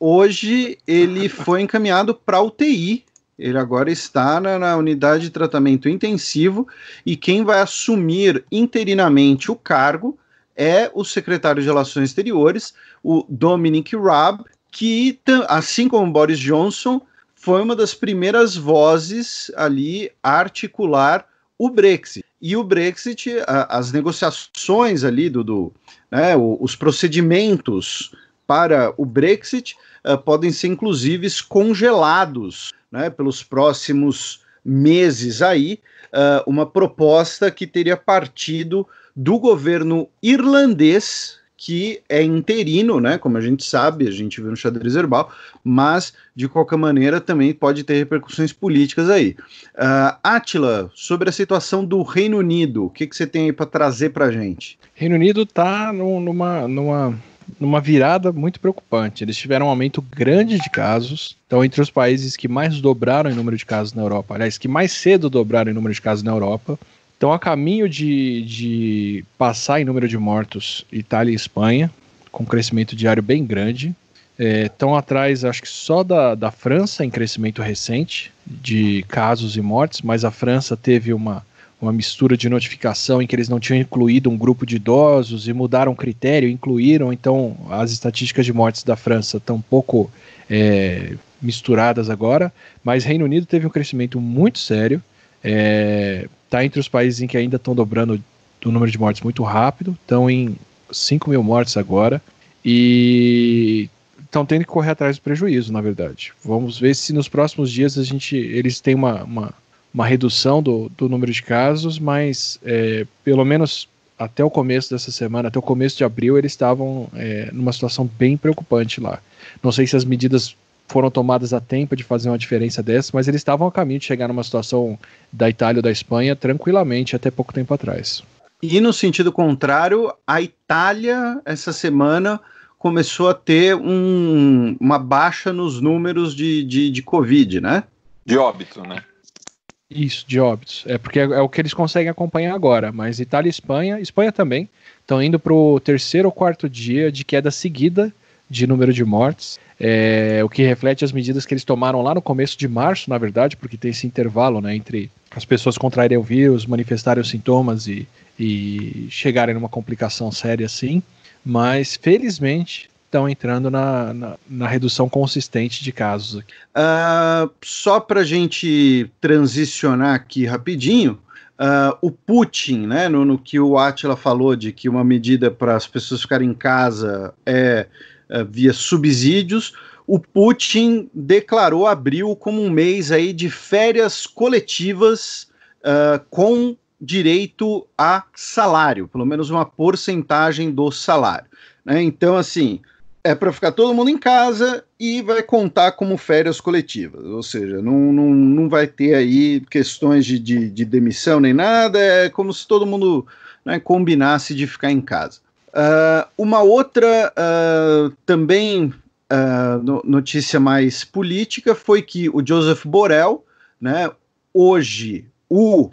hoje ele foi encaminhado para UTI ele agora está na, na, unidade de tratamento intensivo e quem vai assumir interinamente o cargo é o secretário de Relações Exteriores, o Dominic Raab, que, assim como Boris Johnson, foi uma das primeiras vozes ali a articular o Brexit. E o Brexit, a, as negociações ali, do, do né, os procedimentos para o Brexit eh, podem ser inclusive congelados né, pelos próximos meses aí, uh, uma proposta que teria partido do governo irlandês, que é interino, né? Como a gente sabe, a gente viu no xadrez herbal, mas de qualquer maneira também pode ter repercussões políticas aí. Eh, Átila, sobre a situação do Reino Unido, o que, que você tem aí para trazer para a gente? Reino Unido está numa, numa numa virada muito preocupante. Eles tiveram um aumento grande de casos. Então, entre os países que mais dobraram em número de casos na Europa, aliás, que mais cedo dobraram em número de casos na Europa, estão a caminho de, de passar em número de mortos Itália e Espanha, com um crescimento diário bem grande. É, estão é, atrás, acho que só da, da França, em crescimento recente de casos e mortes, mas a França teve uma uma mistura de notificação em que eles não tinham incluído um grupo de idosos e mudaram o critério, incluíram, então as estatísticas de mortes da França estão um pouco é, misturadas agora, mas Reino Unido teve um crescimento muito sério, está é, tá entre os países em que ainda estão dobrando o número de mortes muito rápido, estão em 5 mil mortes agora, e estão tendo que correr atrás do prejuízo, na verdade. Vamos ver se nos próximos dias a gente eles têm uma, uma uma redução do, do número de casos, mas é, pelo menos até o começo dessa semana, até o começo de abril, eles estavam é, numa situação bem preocupante lá. Não sei se as medidas foram tomadas a tempo de fazer uma diferença dessa, mas eles estavam a caminho de chegar numa situação da Itália ou da Espanha tranquilamente até pouco tempo atrás. E no sentido contrário, a Itália, essa semana, começou a ter um, uma baixa nos números de, de, de Covid, né? De óbito, né? Isso, de óbitos. É porque é, é o que eles conseguem acompanhar agora. Mas Itália e Espanha, Espanha também, estão indo para o terceiro ou quarto dia de queda seguida de número de mortes, é, o que reflete as medidas que eles tomaram lá no começo de março, na verdade, porque tem esse intervalo né, entre as pessoas contraírem o vírus, manifestarem os sintomas e, e chegarem numa complicação séria assim. Mas, felizmente, estão entrando na, na, na, redução consistente de casos. Aqui. Uh, só para a gente transicionar aqui rapidinho, uh, o Putin, né, no, no que o Atila falou de que uma medida para as pessoas ficarem em casa é, é via subsídios, o Putin declarou abril como um mês aí de férias coletivas uh, com direito a salário, pelo menos uma porcentagem do salário. Né? Então, assim, é para ficar todo mundo em casa e vai contar como férias coletivas. Ou seja, não, não, não vai ter aí questões de, de, de demissão nem nada, é como se todo mundo né, combinasse de ficar em casa. Uh, uma outra uh, também uh, no, notícia mais política foi que o Joseph Borrell, né, hoje o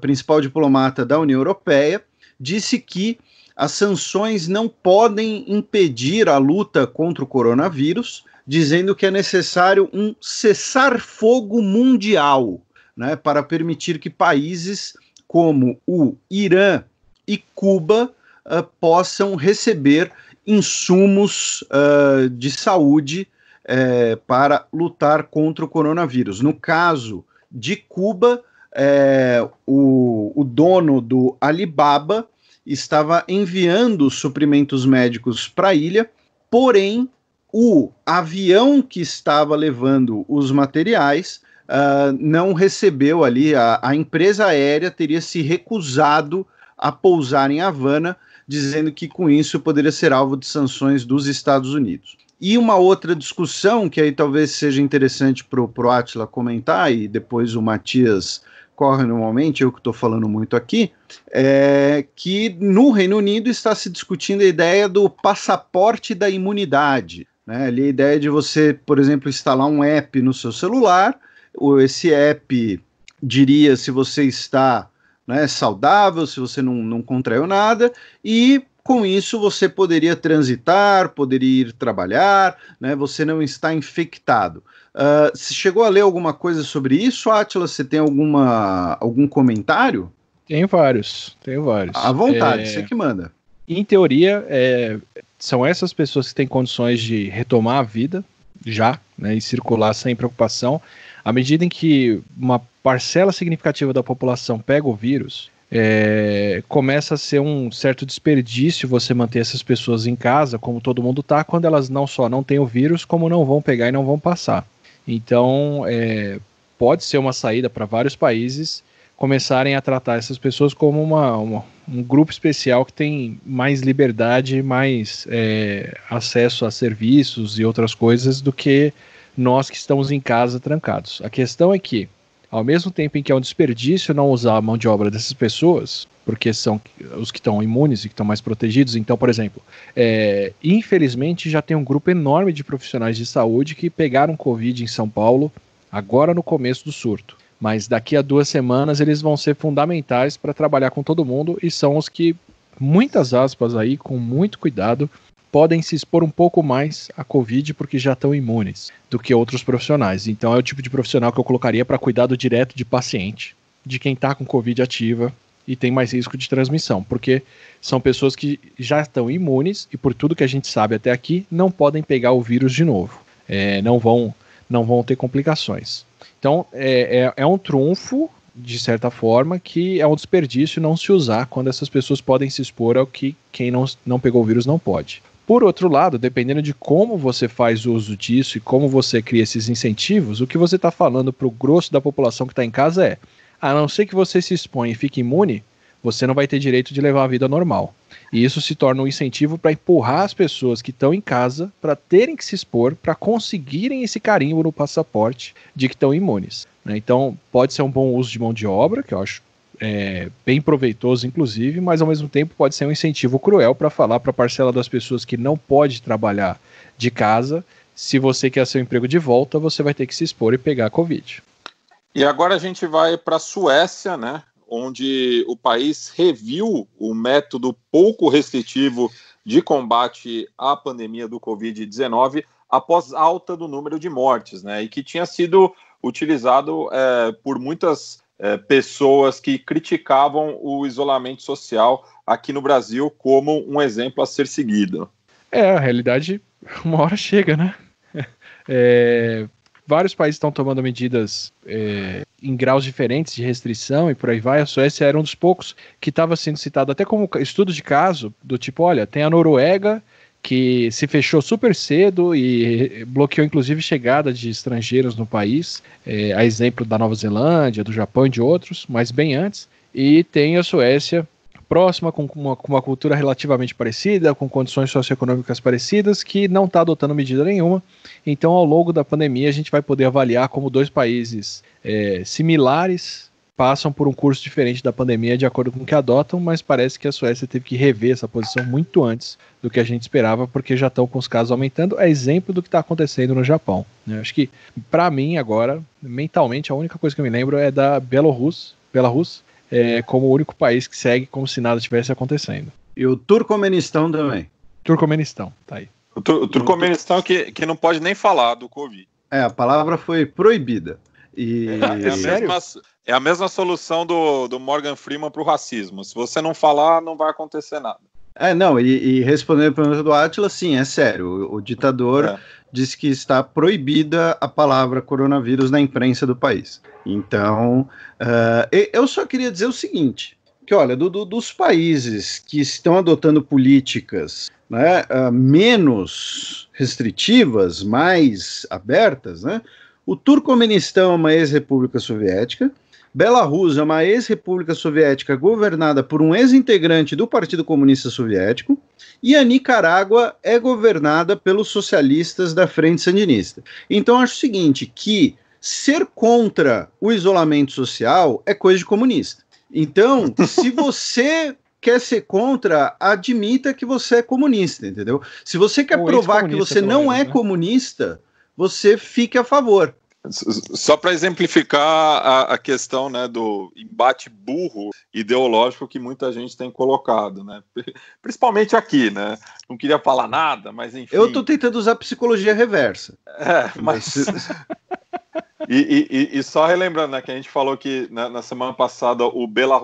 principal diplomata da União Europeia, disse que as sanções não podem impedir a luta contra o coronavírus, dizendo que é necessário um cessar-fogo mundial né, para permitir que países como o Irã e Cuba uh, possam receber insumos uh, de saúde uh, para lutar contra o coronavírus. No caso de Cuba, eh, o, o dono do Alibaba estava enviando suprimentos médicos para a ilha, porém o avião que estava levando os materiais uh, não recebeu ali, a, a, empresa aérea teria se recusado a pousar em Havana, dizendo que com isso poderia ser alvo de sanções dos Estados Unidos. E uma outra discussão que aí talvez seja interessante para o Atila comentar e depois o Matias ocorre normalmente, eu que estou falando muito aqui, é que no Reino Unido está se discutindo a ideia do passaporte da imunidade. Né? Ali a ideia de você, por exemplo, instalar um app no seu celular, ou esse app diria se você está né, saudável, se você não, não contraiu nada, e com isso você poderia transitar, poderia ir trabalhar, né, você não está infectado. Ah, você chegou a ler alguma coisa sobre isso, Átila, Você tem alguma, algum comentário? Tenho vários, tenho vários. À vontade, é... você que manda. Em teoria, é... são essas pessoas que têm condições de retomar a vida já, né, e circular sem preocupação. À medida em que uma parcela significativa da população pega o vírus, é, começa a ser um certo desperdício você manter essas pessoas em casa, como todo mundo está, quando elas não só não têm o vírus, como não vão pegar e não vão passar. Então, é, pode ser uma saída para vários países começarem a tratar essas pessoas como uma, uma, um grupo especial que tem mais liberdade, mais é, acesso a serviços e outras coisas do que nós que estamos em casa trancados. A questão é que, ao mesmo tempo em que é um desperdício não usar a mão de obra dessas pessoas, porque são os que estão imunes e que estão mais protegidos. Então, por exemplo, é, infelizmente já tem um grupo enorme de profissionais de saúde que pegaram Covid em São Paulo agora no começo do surto. Mas daqui a duas semanas eles vão ser fundamentais para trabalhar com todo mundo e são os que, muitas aspas aí, com muito cuidado, podem se expor um pouco mais à Covid porque já estão imunes do que outros profissionais. Então é o tipo de profissional que eu colocaria para cuidado direto de paciente, de quem está com Covid ativa, e tem mais risco de transmissão, porque são pessoas que já estão imunes e, por tudo que a gente sabe até aqui, não podem pegar o vírus de novo. É, não, vão, não vão ter complicações. Então, é, é, é um trunfo, de certa forma, que é um desperdício não se usar quando essas pessoas podem se expor ao que quem não, não pegou o vírus não pode. Por outro lado, dependendo de como você faz uso disso e como você cria esses incentivos, o que você está falando para o grosso da população que está em casa é: a não ser que você se exponha e fique imune, você não vai ter direito de levar a vida normal. E isso se torna um incentivo para empurrar as pessoas que estão em casa para terem que se expor, para conseguirem esse carimbo no passaporte de que estão imunes. Né? Então, pode ser um bom uso de mão de obra, que eu acho é, bem proveitoso, inclusive, mas ao mesmo tempo pode ser um incentivo cruel para falar para a parcela das pessoas que não pode trabalhar de casa. Se você quer seu emprego de volta, você vai ter que se expor e pegar a Covid. E agora a gente vai para a Suécia, né? Onde o país reviu o método pouco restritivo de combate à pandemia do Covid-19 após alta do número de mortes, né? E que tinha sido utilizado é, por muitas é, pessoas que criticavam o isolamento social aqui no Brasil como um exemplo a ser seguido. É, a realidade <laughs> uma hora chega, né? <laughs> É, vários países estão tomando medidas é, em graus diferentes de restrição e por aí vai. A Suécia era um dos poucos que estava sendo citado até como estudo de caso, do tipo, olha, tem a Noruega que se fechou super cedo e eh, bloqueou inclusive chegada de estrangeiros no país, é, a exemplo da Nova Zelândia, do Japão e de outros, mas bem antes. E tem a Suécia próxima, com uma, com uma cultura relativamente parecida, com condições socioeconômicas parecidas, que não está adotando medida nenhuma. Então, ao longo da pandemia, a gente vai poder avaliar como dois países é, similares passam por um curso diferente da pandemia de acordo com o que adotam, mas parece que a Suécia teve que rever essa posição muito antes do que a gente esperava, porque já estão com os casos aumentando. É exemplo do que está acontecendo no Japão. Né? Acho que, para mim, agora, mentalmente, a única coisa que eu me lembro é da Bielorrússia, Belarus, é, como o único país que segue como se nada tivesse acontecendo. E o Turcomenistão também. Turcomenistão, tá aí. O, tu, o Turcomenistão que, que não pode nem falar do Covid. É, a palavra foi proibida. E... É, é a <laughs> mesma, é, a mesma, solução do, do Morgan Freeman para o racismo. Se você não falar, não vai acontecer nada. É, não, e, e respondendo para pergunta do Atila, sim, é sério. O, o ditador é diz que está proibida a palavra coronavírus na imprensa do país. Então, uh, eu só queria dizer o seguinte: que olha, do, do, dos países que estão adotando políticas né, uh, menos restritivas, mais abertas, né, o Turcomenistão é uma ex-república soviética, Belarus é uma ex-república soviética governada por um ex-integrante do Partido Comunista Soviético e a Nicarágua é governada pelos socialistas da Frente Sandinista. Então acho o seguinte, que ser contra o isolamento social é coisa de comunista. Então, <laughs> se você quer ser contra, admita que você é comunista, entendeu? Se você quer Ou provar que você não é né? comunista, você fique a favor. Só para exemplificar a, a, questão né, do embate burro ideológico que muita gente tem colocado, né? <laughs> principalmente aqui, né? Não queria falar nada, mas enfim. Eu estou tentando usar psicologia reversa. É, mas. <laughs> e, e, e, só relembrando né, que a gente falou que na, né, na semana passada o Bela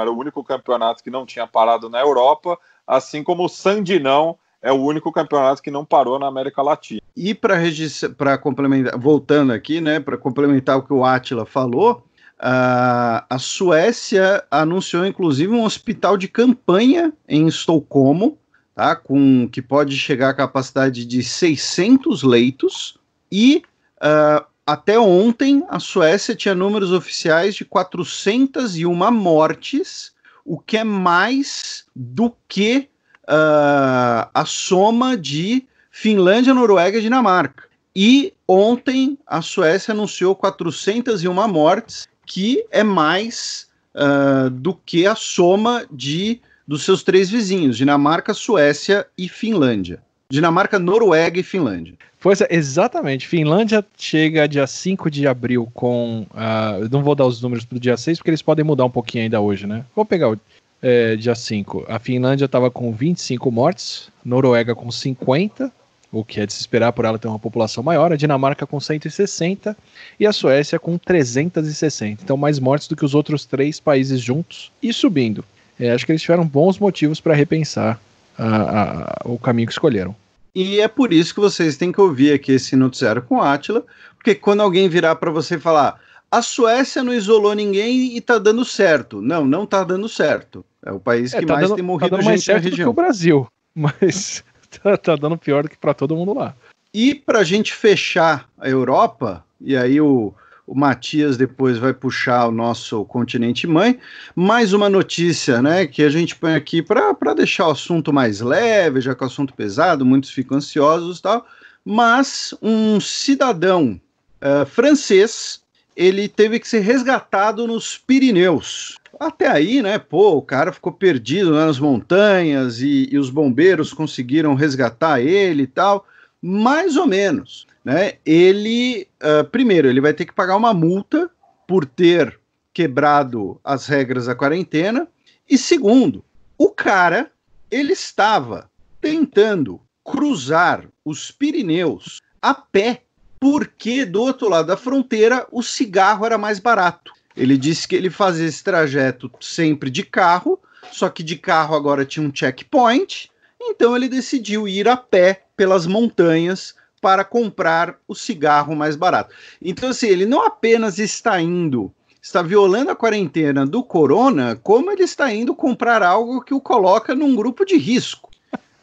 era o único campeonato que não tinha parado na Europa, assim como o Sandinão é o único campeonato que não parou na América Latina. E para complementar, voltando aqui, né, para complementar o que o Atila falou, a, a Suécia anunciou inclusive um hospital de campanha em Estocolmo, tá, com que pode chegar à capacidade de 600 leitos e uh, até ontem a Suécia tinha números oficiais de 401 mortes, o que é mais do que uh, a soma de Finlândia, Noruega e Dinamarca. E ontem a Suécia anunciou 401 mortes, que é mais uh, do que a soma de dos seus três vizinhos, Dinamarca, Suécia e Finlândia. Dinamarca, Noruega e Finlândia. Pois é, exatamente. Finlândia chega dia 5 de abril com. Uh, não vou dar os números para o dia 6, porque eles podem mudar um pouquinho ainda hoje, né? Vou pegar o, é, dia 5, a Finlândia estava com 25 mortes, Noruega com 50, o que é de se esperar por ela ter uma população maior, a Dinamarca com 160 e a Suécia com 360. Então, mais mortes do que os outros três países juntos e subindo. É, acho que eles tiveram bons motivos para repensar a, a, o caminho que escolheram. E é por isso que vocês têm que ouvir aqui esse noticiário com Átila, porque quando alguém virar para você e falar a Suécia não isolou ninguém e está dando certo. Não, não está dando certo. É o país é, que tá mais dando, tem tá morrido tá dando mais certo na região. Do que o Brasil, <laughs> mas tá, tá dando pior do que para todo mundo lá. E para a gente fechar a Europa, e aí o, o Matias depois vai puxar o nosso continente mãe. Mais uma notícia, né, que a gente põe aqui para deixar o assunto mais leve, já que o assunto é pesado, muitos ficam ansiosos e tal. Mas um cidadão uh, francês ele teve que ser resgatado nos Pirineus. Até aí, né? Pô, o cara ficou perdido né, nas montanhas e, e os bombeiros conseguiram resgatar ele e tal. Mais ou menos, né? Ele, uh, primeiro, ele vai ter que pagar uma multa por ter quebrado as regras da quarentena. E segundo, o cara, ele estava tentando cruzar os Pirineus a pé porque do outro lado da fronteira o cigarro era mais barato. Ele disse que ele fazia esse trajeto sempre de carro, só que de carro agora tinha um checkpoint, então ele decidiu ir a pé pelas montanhas para comprar o cigarro mais barato. Então, assim, ele não apenas está indo, está violando a quarentena do corona, como ele está indo comprar algo que o coloca num grupo de risco.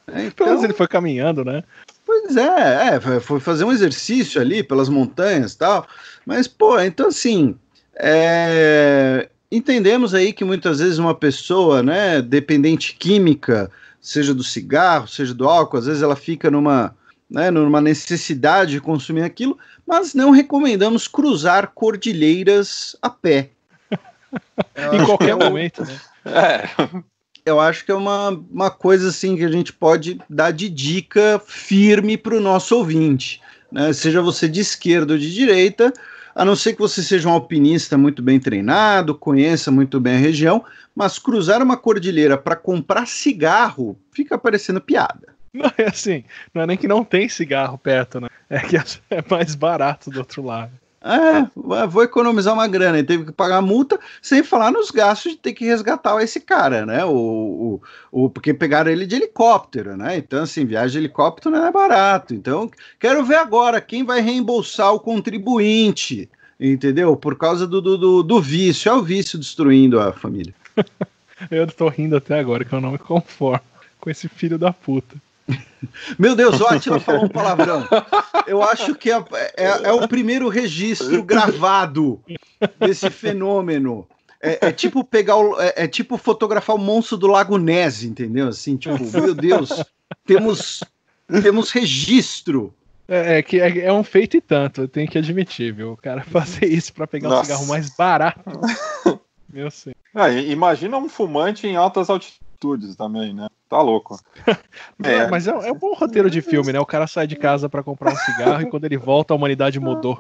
Então, Pelo menos então- ele foi caminhando, né? Pois é, é, foi fazer um exercício ali pelas montanhas tal. Mas, pô, então assim. É, entendemos aí que muitas vezes uma pessoa, né, dependente química, seja do cigarro, seja do álcool, às vezes ela fica numa, né, numa necessidade de consumir aquilo, mas não recomendamos cruzar cordilheiras a pé. <laughs> em qualquer é. momento, né? É eu acho que é uma, uma coisa assim que a gente pode dar de dica firme para o nosso ouvinte. Né? Seja você de esquerda ou de direita, a não ser que você seja um alpinista muito bem treinado, conheça muito bem a região, mas cruzar uma cordilheira para comprar cigarro fica parecendo piada. Não, é assim, não é nem que não tem cigarro perto, né? É que é, é mais barato do outro lado. É, vou economizar uma grana e teve que pagar a multa, sem falar nos gastos de ter que resgatar esse cara, né? O, o, o, porque pegaram ele de helicóptero, né? Então, assim, viagem de helicóptero não é barato. Então, quero ver agora quem vai reembolsar o contribuinte, entendeu? Por causa do, do, do, do vício. É o vício destruindo a família. <laughs> eu tô rindo até agora, que eu não me conformo com esse filho da puta. Meu Deus, o Atila falou um palavrão. Eu acho que é, é, é o primeiro registro gravado desse fenômeno. É, é, tipo pegar o, é, é, tipo fotografar o monstro do Lago Ness, entendeu? Assim, tipo, meu Deus, temos temos registro. É, é que é, é, um feito e tanto, eu tenho que admitir, viu? O cara fazer isso para pegar Nossa. um cigarro mais barato. meu senhor. Ah, imagina um fumante em altas altitudes atitudes também, né? Tá louco. <laughs> é. Mas é, é, um bom roteiro de filme, né? O cara sai de casa para comprar um cigarro e quando ele volta a humanidade mudou.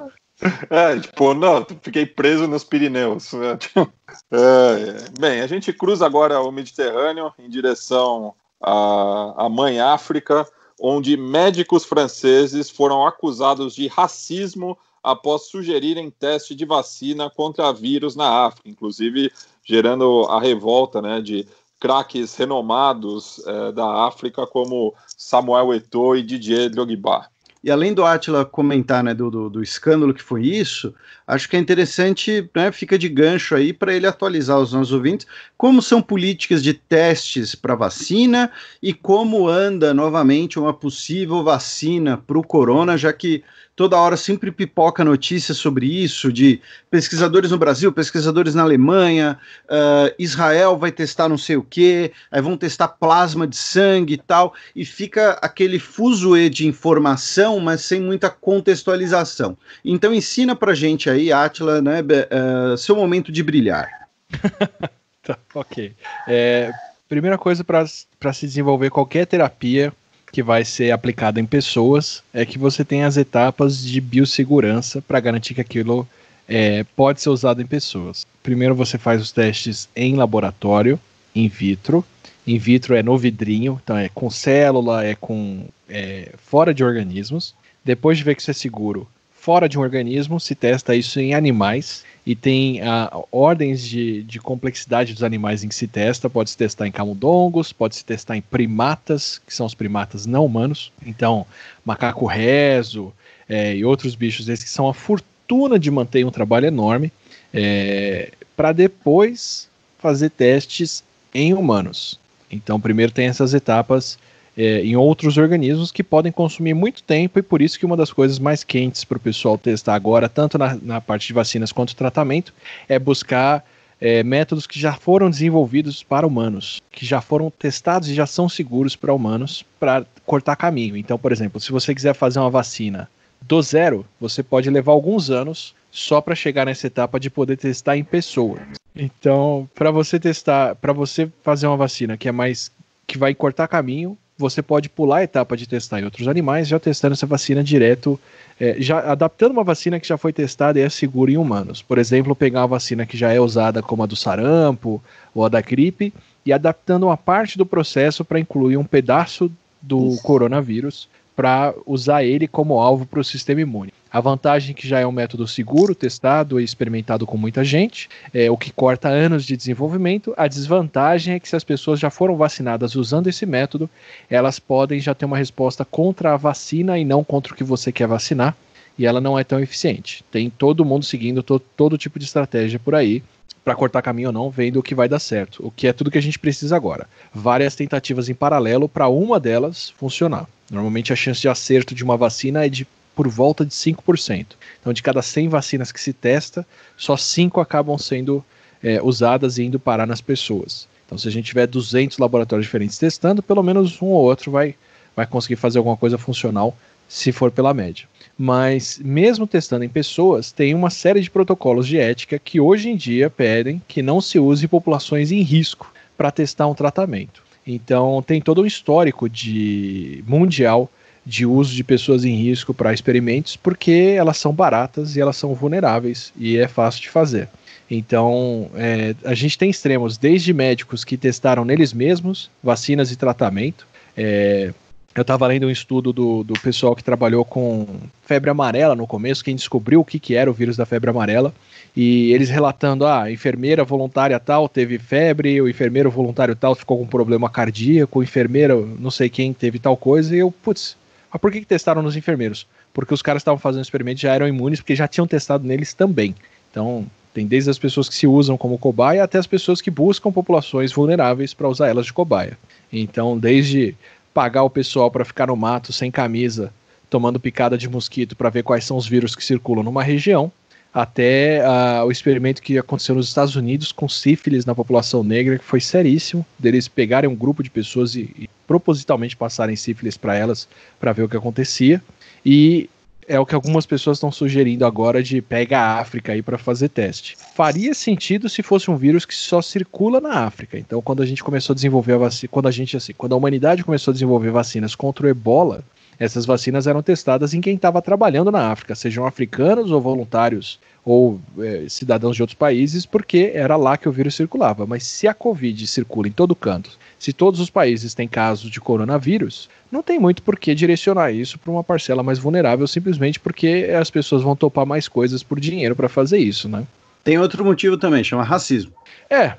É, tipo, não, fiquei preso nos Pirineus. Né? <laughs> Tipo, é, é, bem, a gente cruza agora o Mediterrâneo em direção à, à mãe África, onde médicos franceses foram acusados de racismo após sugerirem teste de vacina contra vírus na África, inclusive gerando a revolta né, de craques renomados é, da África como Samuel Eto'o e Didier Drogba. E além do Atila comentar né, do, do, do, escândalo que foi isso, acho que é interessante, né, fica de gancho aí para ele atualizar os nossos ouvintes como são políticas de testes para vacina e como anda novamente uma possível vacina para o corona, já que toda hora sempre pipoca notícias sobre isso, de pesquisadores no Brasil, pesquisadores na Alemanha, uh, Israel vai testar não sei o quê, aí vão testar plasma de sangue e tal, e fica aquele fuzuê de informação, mas sem muita contextualização. Então ensina pra gente aí, Atila, né, uh, seu momento de brilhar. <laughs> tá, ok. É, primeira coisa para se desenvolver qualquer terapia que vai ser aplicado em pessoas, é que você tem as etapas de biossegurança para garantir que aquilo é, pode ser usado em pessoas. Primeiro você faz os testes em laboratório, in vitro. In vitro é no vidrinho, então é com célula, é com é, fora de organismos. Depois de ver que isso é seguro, fora de um organismo, se testa isso em animais e tem ah, ordens de, de, complexidade dos animais em que se testa. Pode se testar em camundongos, pode se testar em primatas, que são os primatas não humanos. Então, macaco rezo é, e outros bichos desses que são a fortuna de manter um trabalho enorme é, para depois fazer testes em humanos. Então, primeiro tem essas etapas é, em outros organismos que podem consumir muito tempo, e por isso que uma das coisas mais quentes para o pessoal testar agora, tanto na, na parte de vacinas quanto tratamento, é buscar é, métodos que já foram desenvolvidos para humanos, que já foram testados e já são seguros para humanos, para cortar caminho. Então, por exemplo, se você quiser fazer uma vacina do zero, você pode levar alguns anos só para chegar nessa etapa de poder testar em pessoa. Então, para você testar, para você fazer uma vacina que é mais que vai cortar caminho, você pode pular a etapa de testar em outros animais, já testando essa vacina direto, é, já adaptando uma vacina que já foi testada e é segura em humanos. Por exemplo, pegar uma vacina que já é usada como a do sarampo ou a da gripe e adaptando uma parte do processo para incluir um pedaço do Isso. coronavírus para usar ele como alvo para o sistema imune. A vantagem é que já é um método seguro, testado e experimentado com muita gente, é, o que corta anos de desenvolvimento. A desvantagem é que se as pessoas já foram vacinadas usando esse método, elas podem já ter uma resposta contra a vacina e não contra o que você quer vacinar e ela não é tão eficiente. Tem todo mundo seguindo to todo tipo de estratégia por aí para cortar caminho ou não, vendo o que vai dar certo, o que é tudo que a gente precisa agora. Várias tentativas em paralelo para uma delas funcionar. Normalmente a chance de acerto de uma vacina é de por volta de 5%. Então, de cada 100 vacinas que se testa, só 5 acabam sendo é, usadas e indo parar nas pessoas. Então, se a gente tiver 200 laboratórios diferentes testando, pelo menos um ou outro vai, vai conseguir fazer alguma coisa funcional se for pela média. Mas, mesmo testando em pessoas, tem uma série de protocolos de ética que hoje em dia pedem que não se use populações em risco para testar um tratamento. Então, tem todo um histórico de mundial de uso de pessoas em risco para experimentos, porque elas são baratas e elas são vulneráveis e é fácil de fazer. Então, é, a gente tem extremos, desde médicos que testaram neles mesmos vacinas e tratamento, é, eu estava lendo um estudo do, do pessoal que trabalhou com febre amarela no começo, quem descobriu o que, que era o vírus da febre amarela, e eles relatando: ah, a enfermeira voluntária tal teve febre, o enfermeiro voluntário tal ficou com problema cardíaco, o enfermeiro não sei quem teve tal coisa, e eu, putz, mas por que, que testaram nos enfermeiros? Porque os caras estavam fazendo experimento já eram imunes, porque já tinham testado neles também. Então, tem desde as pessoas que se usam como cobaia até as pessoas que buscam populações vulneráveis para usar elas de cobaia. Então, desde pagar o pessoal para ficar no mato sem camisa, tomando picada de mosquito para ver quais são os vírus que circulam numa região, até uh, o experimento que aconteceu nos Estados Unidos com sífilis na população negra, que foi seríssimo, deles pegarem um grupo de pessoas e, e propositalmente passarem sífilis para elas para ver o que acontecia. E é o que algumas pessoas estão sugerindo agora de pega a África aí para fazer teste. Faria sentido se fosse um vírus que só circula na África. Então, quando a gente começou a desenvolver a vacina, quando a gente assim, quando a humanidade começou a desenvolver vacinas contra o Ebola, essas vacinas eram testadas em quem estava trabalhando na África, sejam africanos ou voluntários ou é, cidadãos de outros países, porque era lá que o vírus circulava. Mas se a Covid circula em todo canto, se todos os países têm casos de coronavírus, não tem muito por que direcionar isso para uma parcela mais vulnerável, simplesmente porque as pessoas vão topar mais coisas por dinheiro para fazer isso, né? Tem outro motivo também, chama racismo. É,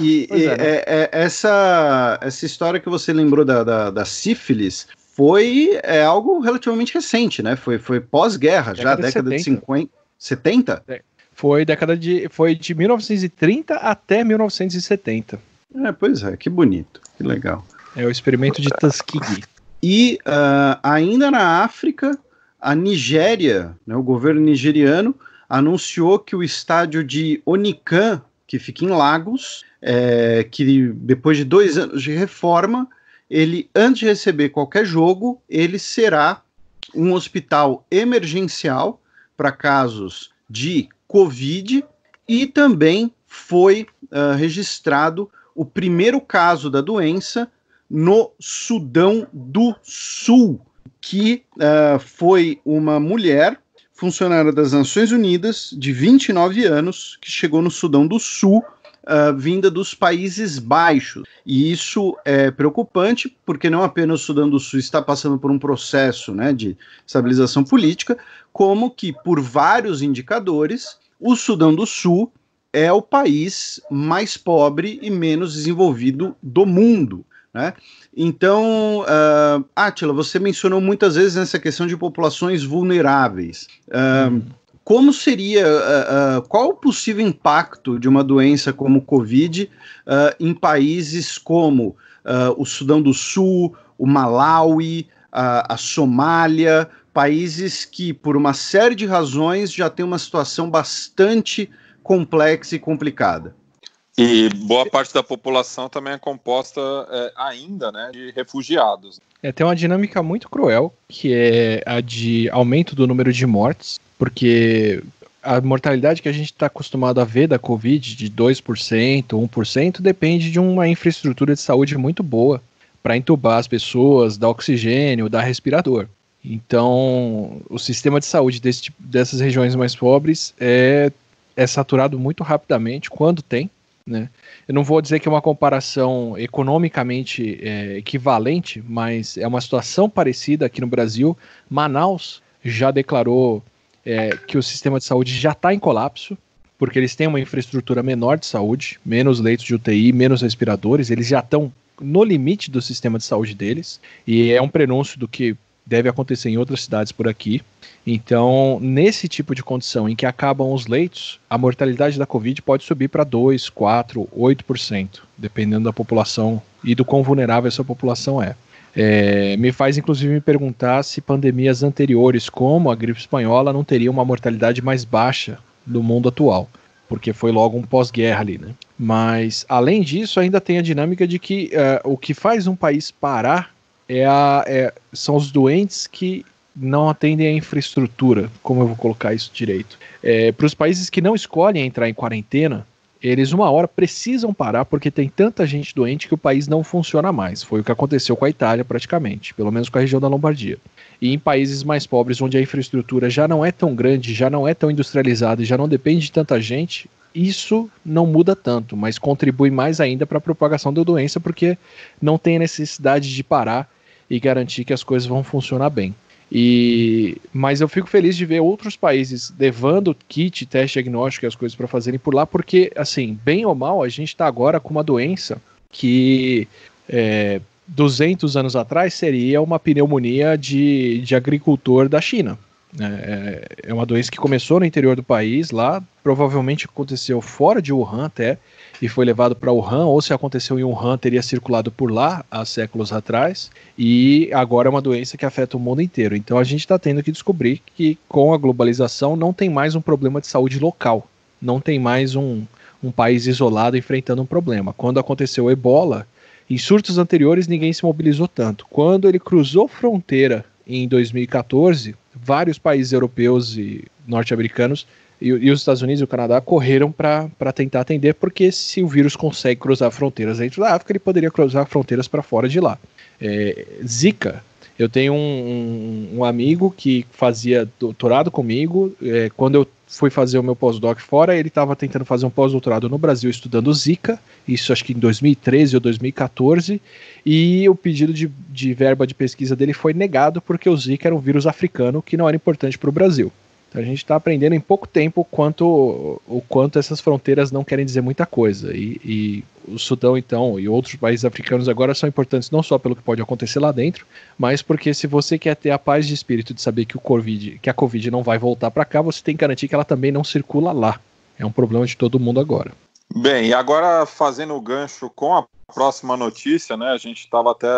e, <laughs> é, e é, né? é, é, essa, essa história que você lembrou da, da, da sífilis foi é, algo relativamente recente, né? Foi, foi pós-guerra, já década de 50, 70? É, foi década de foi de 1930 até 1970. É, pois é, que bonito, que legal. É o experimento de Tuskegee. E uh, ainda na África, a Nigéria, né, o governo nigeriano, anunciou que o estádio de Onikan, que fica em Lagos, é, que depois de dois anos de reforma, ele antes de receber qualquer jogo, ele será um hospital emergencial para casos de Covid e também foi uh, registrado o primeiro caso da doença no Sudão do Sul, que uh, foi uma mulher funcionária das Nações Unidas de 29 anos que chegou no Sudão do Sul uh, vinda dos Países Baixos. E isso é preocupante, porque não apenas o Sudão do Sul está passando por um processo né, de estabilização política, como que, por vários indicadores, o Sudão do Sul é o país mais pobre e menos desenvolvido do mundo. Né? Então, uh, Átila, você mencionou muitas vezes nessa questão de populações vulneráveis. Uh, hum como seria, uh, uh, qual o possível impacto de uma doença como o Covid uh, em países como o Sudão do Sul, o Malawi, a Somália, países que, por uma série de razões, já têm uma situação bastante complexa e complicada. E boa parte da população também é composta é, ainda né, de refugiados. É, tem uma dinâmica muito cruel, que é a de aumento do número de mortes, porque a mortalidade que a gente está acostumado a ver da Covid, de 2%, 1%, depende de uma infraestrutura de saúde muito boa para entubar as pessoas, dar oxigênio, dar respirador. Então, o sistema de saúde desse, tipo, dessas regiões mais pobres é, é saturado muito rapidamente quando tem. Né? Eu não vou dizer que é uma comparação economicamente é, equivalente, mas é uma situação parecida aqui no Brasil. Manaus já declarou é, que o sistema de saúde já está em colapso, porque eles têm uma infraestrutura menor de saúde, menos leitos de UTI, menos respiradores, eles já estão no limite do sistema de saúde deles, e é um prenúncio do que deve acontecer em outras cidades por aqui. Então, nesse tipo de condição em que acabam os leitos, a mortalidade da Covid pode subir para 2, 4, 8%, dependendo da população e do quão vulnerável essa população é. É, me faz inclusive me perguntar se pandemias anteriores, como a gripe espanhola, não teria uma mortalidade mais baixa do mundo atual, porque foi logo um pós-guerra ali, né? Mas além disso, ainda tem a dinâmica de que uh, o que faz um país parar é a, é, são os doentes que não atendem à infraestrutura, como eu vou colocar isso direito. É, Para os países que não escolhem entrar em quarentena, eles, uma hora, precisam parar porque tem tanta gente doente que o país não funciona mais. Foi o que aconteceu com a Itália, praticamente, pelo menos com a região da Lombardia. E em países mais pobres, onde a infraestrutura já não é tão grande, já não é tão industrializada e já não depende de tanta gente, isso não muda tanto, mas contribui mais ainda para a propagação da doença porque não tem a necessidade de parar e garantir que as coisas vão funcionar bem. E, mas eu fico feliz de ver outros países levando kit, teste diagnóstico e as coisas para fazerem por lá, porque, assim, bem ou mal, a gente está agora com uma doença que é, 200 anos atrás seria uma pneumonia de, de agricultor da China. Né? É, é uma doença que começou no interior do país, lá provavelmente aconteceu fora de Wuhan até, e foi levado para Wuhan, ou se aconteceu em Wuhan, teria circulado por lá há séculos atrás, e agora é uma doença que afeta o mundo inteiro. Então a gente está tendo que descobrir que com a globalização não tem mais um problema de saúde local, não tem mais um, um país isolado enfrentando um problema. Quando aconteceu o ebola, em surtos anteriores ninguém se mobilizou tanto. Quando ele cruzou fronteira em 2014, vários países europeus e norte-americanos e, e, os Estados Unidos e o Canadá correram para tentar atender, porque se o vírus consegue cruzar fronteiras dentro da África, ele poderia cruzar fronteiras para fora de lá. É, Zika, eu tenho um, um, um, amigo que fazia doutorado comigo. É, quando eu fui fazer o meu pós-doc fora, ele estava tentando fazer um pós-doutorado no Brasil estudando Zika, isso acho que em 2013 ou 2014, e o pedido de, de verba de pesquisa dele foi negado porque o Zika era um vírus africano que não era importante para o Brasil. Então a gente está aprendendo em pouco tempo o quanto, o quanto essas fronteiras não querem dizer muita coisa. E, e o Sudão, então, e outros países africanos agora são importantes não só pelo que pode acontecer lá dentro, mas porque se você quer ter a paz de espírito de saber que, o COVID, que a Covid não vai voltar para cá, você tem que garantir que ela também não circula lá. É um problema de todo mundo agora. Bem, e agora fazendo o gancho com a próxima notícia, né? A gente estava até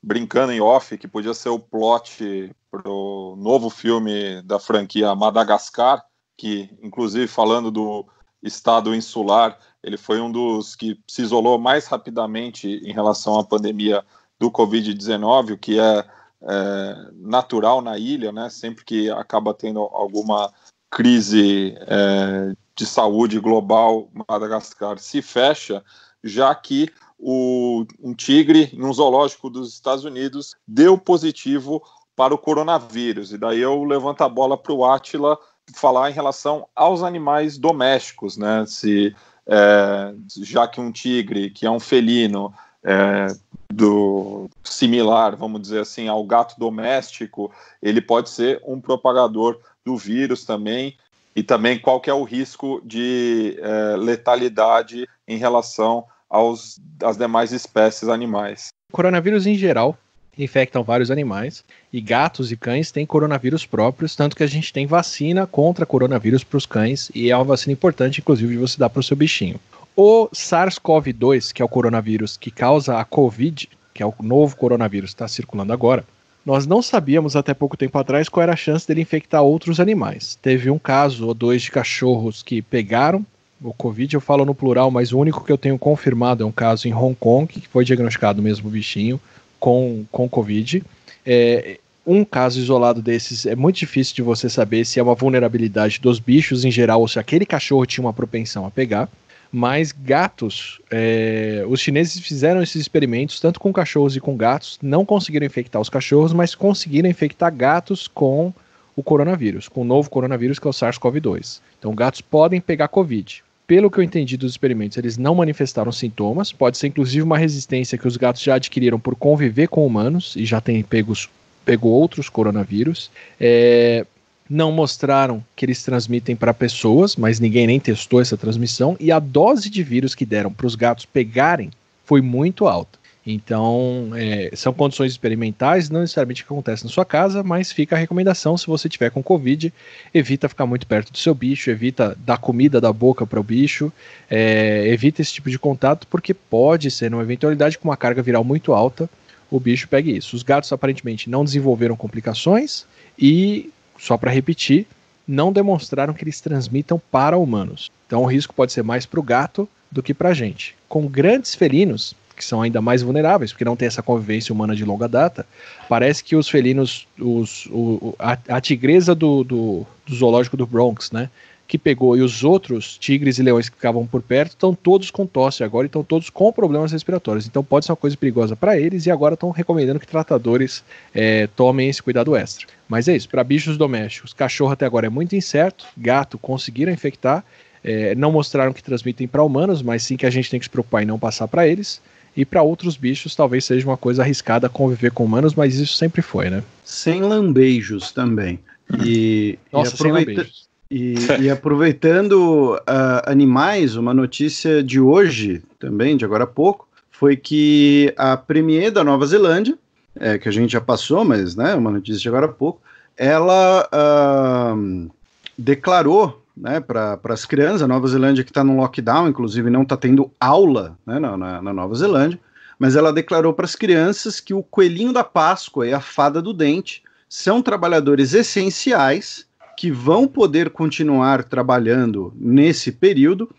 brincando em off que podia ser o plot o novo filme da franquia Madagascar, que, inclusive, falando do estado insular, ele foi um dos que se isolou mais rapidamente em relação à pandemia do Covid-19, o que é, é, natural na ilha, né? Sempre que acaba tendo alguma crise é, de saúde global, Madagascar se fecha, já que o, um tigre em um zoológico dos Estados Unidos deu positivo para o coronavírus. E daí eu levanto a bola para o Átila falar em relação aos animais domésticos, né? Se é, já que um tigre, que é um felino, é, do similar, vamos dizer assim, ao gato doméstico, ele pode ser um propagador do vírus também. E também qual que é o risco de é, letalidade em relação aos, às demais espécies animais. O coronavírus em geral infectam vários animais. E gatos e cães têm coronavírus próprios, tanto que a gente tem vacina contra coronavírus para os cães, e é uma vacina importante, inclusive, de você dar para o seu bichinho. O SARS-CoV-2, que é o coronavírus que causa a Covid, que é o novo coronavírus que está circulando agora, nós não sabíamos até pouco tempo atrás qual era a chance dele infectar outros animais. Teve um caso ou dois de cachorros que pegaram o Covid, eu falo no plural, mas o único que eu tenho confirmado é um caso em Hong Kong, que foi diagnosticado o mesmo bichinho com, com Covid. É, um caso isolado desses é muito difícil de você saber se é uma vulnerabilidade dos bichos em geral ou se aquele cachorro tinha uma propensão a pegar. Mas gatos, é, os chineses fizeram esses experimentos tanto com cachorros e com gatos, não conseguiram infectar os cachorros, mas conseguiram infectar gatos com o coronavírus, com o novo coronavírus que é o SARS-CoV-2. Então, gatos podem pegar Covid pelo que eu entendi dos experimentos, eles não manifestaram sintomas. Pode ser inclusive uma resistência que os gatos já adquiriram por conviver com humanos e já têm pegos, pegou outros coronavírus. É, não mostraram que eles transmitem para pessoas, mas ninguém nem testou essa transmissão. E a dose de vírus que deram para os gatos pegarem foi muito alta. Então, é, são condições experimentais, não necessariamente que acontece na sua casa, mas fica a recomendação se você tiver com Covid, evita ficar muito perto do seu bicho, evita dar comida da boca para o bicho, é, evita esse tipo de contato, porque pode ser uma eventualidade com uma carga viral muito alta, o bicho pegue isso. Os gatos aparentemente não desenvolveram complicações e, só para repetir, não demonstraram que eles transmitam para humanos. Então, o risco pode ser mais para o gato do que para a gente. Com grandes felinos, que são ainda mais vulneráveis, porque não tem essa convivência humana de longa data, parece que os felinos, os, o, a, a, tigresa do, do, do, zoológico do Bronx, né, que pegou, e os outros tigres e leões que ficavam por perto, estão todos com tosse agora, estão todos com problemas respiratórios. Então pode ser uma coisa perigosa para eles, e agora estão recomendando que tratadores é, tomem esse cuidado extra. Mas é isso, para bichos domésticos, cachorro até agora é muito incerto, gato conseguiram infectar, é, não mostraram que transmitem para humanos, mas sim que a gente tem que se preocupar em não passar para eles. E para outros bichos talvez seja uma coisa arriscada conviver com humanos, mas isso sempre foi, né? Sem lambejos também. E, Nossa, e aproveita... <laughs> E, e, aproveitando uh, animais, uma notícia de hoje também, de agora a pouco, foi que a Premier da Nova Zelândia, é, que a gente já passou, mas né, uma notícia de agora a pouco, ela uh, declarou né, para as crianças. A Nova Zelândia que está no lockdown, inclusive, não está tendo aula né, na, na, na Nova Zelândia, mas ela declarou para as crianças que o coelhinho da Páscoa e a fada do dente são trabalhadores essenciais que vão poder continuar trabalhando nesse período,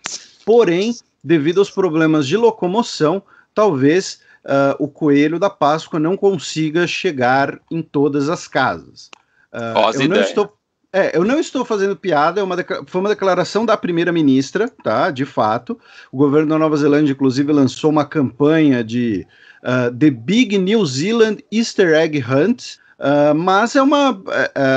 porém, devido aos problemas de locomoção, talvez uh, o coelho da Páscoa não consiga chegar em todas as casas. Uh, eu, não estou, é, eu não estou fazendo piada, é uma foi uma declaração da primeira-ministra, tá? De fato. O governo da Nova Zelândia, inclusive, lançou uma campanha de uh, The Big New Zealand Easter Egg Hunt. Uh, mas é uma. Uh,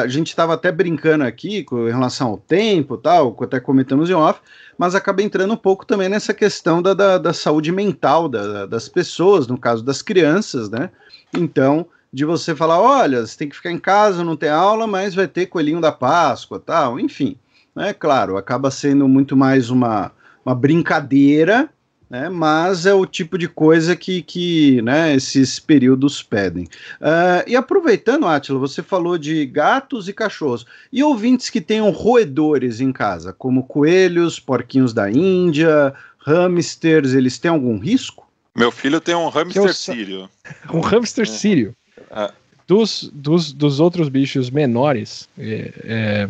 a gente estava até brincando aqui com, em relação ao tempo tal, até comentamos em off, mas acaba entrando um pouco também nessa questão da, da, da saúde mental da, das pessoas, no caso das crianças, né? Então, de você falar, olha, você tem que ficar em casa, não tem aula, mas vai ter coelhinho da Páscoa, tal, enfim. é Claro, acaba sendo muito mais uma, uma brincadeira, né? mas é o tipo de coisa que, que né, esses períodos pedem. Uh, e aproveitando, Átila, você falou de gatos e cachorros. E ouvintes que tenham roedores em casa, como coelhos, porquinhos da Índia, hamsters, eles têm algum risco? Meu filho tem um hamster sírio. <laughs> Um hamster círio é. sírio? Ah. Dos, dos, dos outros bichos menores, é, é,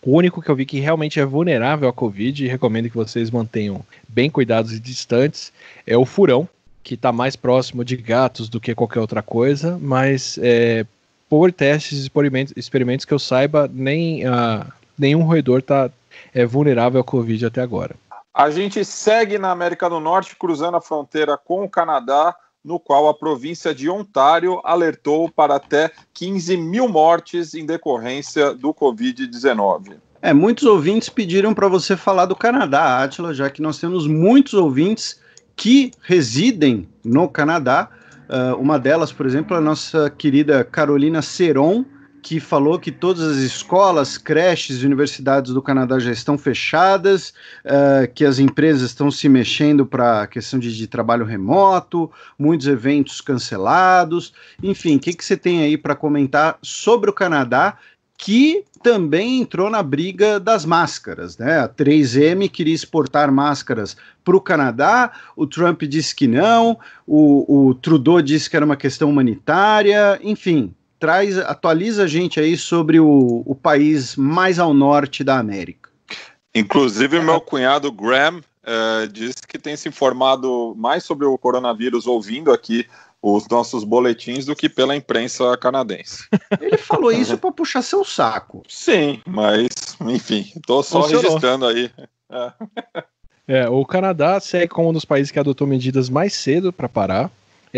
o único que eu vi que realmente é vulnerável à Covid e recomendo que vocês mantenham bem cuidados e distantes é o furão, que está mais próximo de gatos do que qualquer outra coisa, mas é, por testes e experimentos, experimentos, que eu saiba, nem, ah, nenhum roedor tá, é vulnerável à Covid até agora. A gente segue na América do Norte, cruzando a fronteira com o Canadá no qual a província de Ontário alertou para até 15 mil mortes em decorrência do Covid-19. É, muitos ouvintes pediram para você falar do Canadá, Átila, já que nós temos muitos ouvintes que residem no Canadá. Uh, uma delas, por exemplo, é a nossa querida Carolina Seron, que falou que todas as escolas, creches e universidades do Canadá já estão fechadas, uh, que as empresas estão se mexendo para a questão de, de, trabalho remoto, muitos eventos cancelados. Enfim, o que, que você tem aí para comentar sobre o Canadá? Que também entrou na briga das máscaras, né? A 3M queria exportar máscaras para o Canadá, o Trump disse que não, o, o Trudeau disse que era uma questão humanitária, enfim, traz, atualiza a gente aí sobre o, o país mais ao norte da América. Inclusive, é, meu é. cunhado Graham uh, eh, disse que tem se informado mais sobre o coronavírus ouvindo aqui os nossos boletins do que pela imprensa canadense. <laughs> Ele falou isso para puxar seu saco. Sim, mas, enfim, estou só Funcionou. registrando aí. É. é, o Canadá segue como um dos países que adotou medidas mais cedo para parar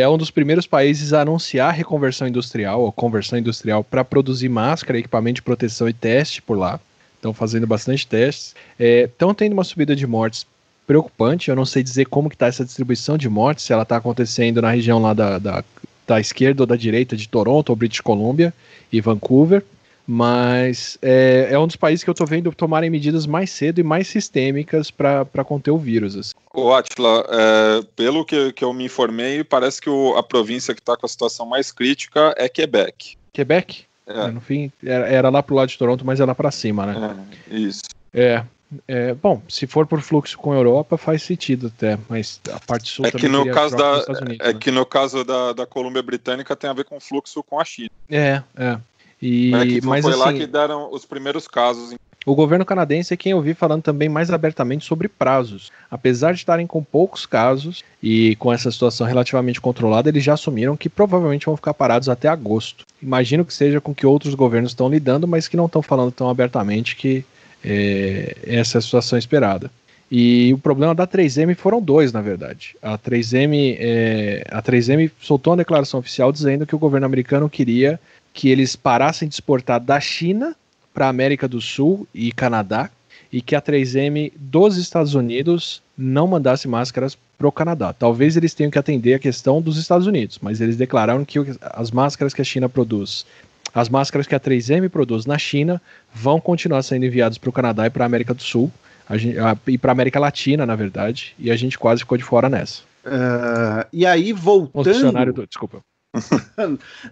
é um dos primeiros países a anunciar reconversão industrial ou conversão industrial para produzir máscara, equipamento de proteção e teste por lá. Estão fazendo bastante testes. Estão é, tendo uma subida de mortes preocupante. Eu não sei dizer como que está essa distribuição de mortes, se ela está acontecendo na região lá da, da, da, esquerda ou da direita de Toronto, ou British Columbia e Vancouver. Mas é, é um dos países que eu estou vendo tomarem medidas mais cedo e mais sistêmicas para conter o vírus. Assim. O Atila, é, pelo que, que eu me informei, parece que o, a província que está com a situação mais crítica é Quebec. Quebec? É. é. No fim, era, era, lá pro lado de Toronto, mas é lá para cima, né? É, isso. É, é, bom, se for por fluxo com a Europa, faz sentido até, mas a parte sul é que no caso da Unidos, É né? que no caso da, da Colômbia Britânica tem a ver com fluxo com a China. É, é. E, é que mas foi assim, lá que deram os primeiros casos o governo canadense é quem eu vi falando também mais abertamente sobre prazos. Apesar de estarem com poucos casos e com essa situação relativamente controlada, eles já assumiram que provavelmente vão ficar parados até agosto. Imagino que seja com que outros governos estão lidando, mas que não estão falando tão abertamente que é, essa é a situação esperada. E o problema da 3M foram dois, na verdade. A 3M, é, a 3M soltou uma declaração oficial dizendo que o governo americano queria que eles parassem de exportar da China para América do Sul e Canadá e que a 3M dos Estados Unidos não mandasse máscaras para o Canadá. Talvez eles tenham que atender a questão dos Estados Unidos, mas eles declararam que as máscaras que a China produz, as máscaras que a 3M produz na China, vão continuar sendo enviadas para o Canadá e para a América do Sul, gente, e para a América Latina, na verdade, e a gente quase ficou de fora nessa. Uh, e aí, voltando. O funcionário do, desculpa. <laughs>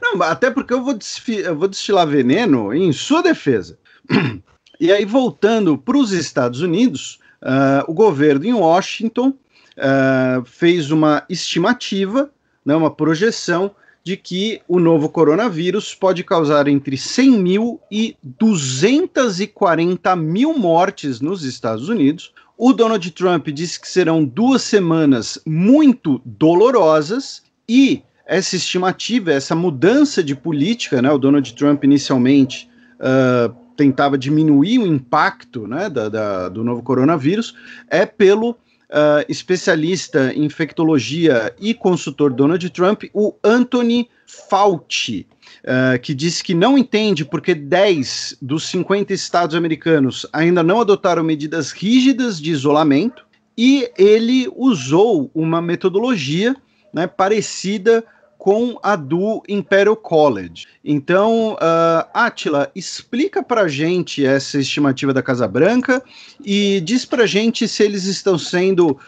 Não, até porque eu vou, eu vou destilar veneno em sua defesa. <clears throat> E aí, voltando para os Estados Unidos, uh, o governo em Washington uh, fez uma estimativa, né, uma projeção de que o novo coronavírus pode causar entre 100 mil e 240 mil mortes nos Estados Unidos. O Donald Trump disse que serão duas semanas muito dolorosas e essa estimativa, essa mudança de política, né? O Donald Trump inicialmente uh, tentava diminuir o impacto né, da, da, do novo coronavírus, é pelo Uh, especialista em infectologia e consultor Donald Trump, o Anthony Fauci, uh, que disse que não entende porque 10 dos 50 estados americanos ainda não adotaram medidas rígidas de isolamento e ele usou uma metodologia né, parecida com a do Imperial College. Então, uh, ah, Atila, explica a gente essa estimativa da Casa Branca e diz a gente se eles estão sendo uh,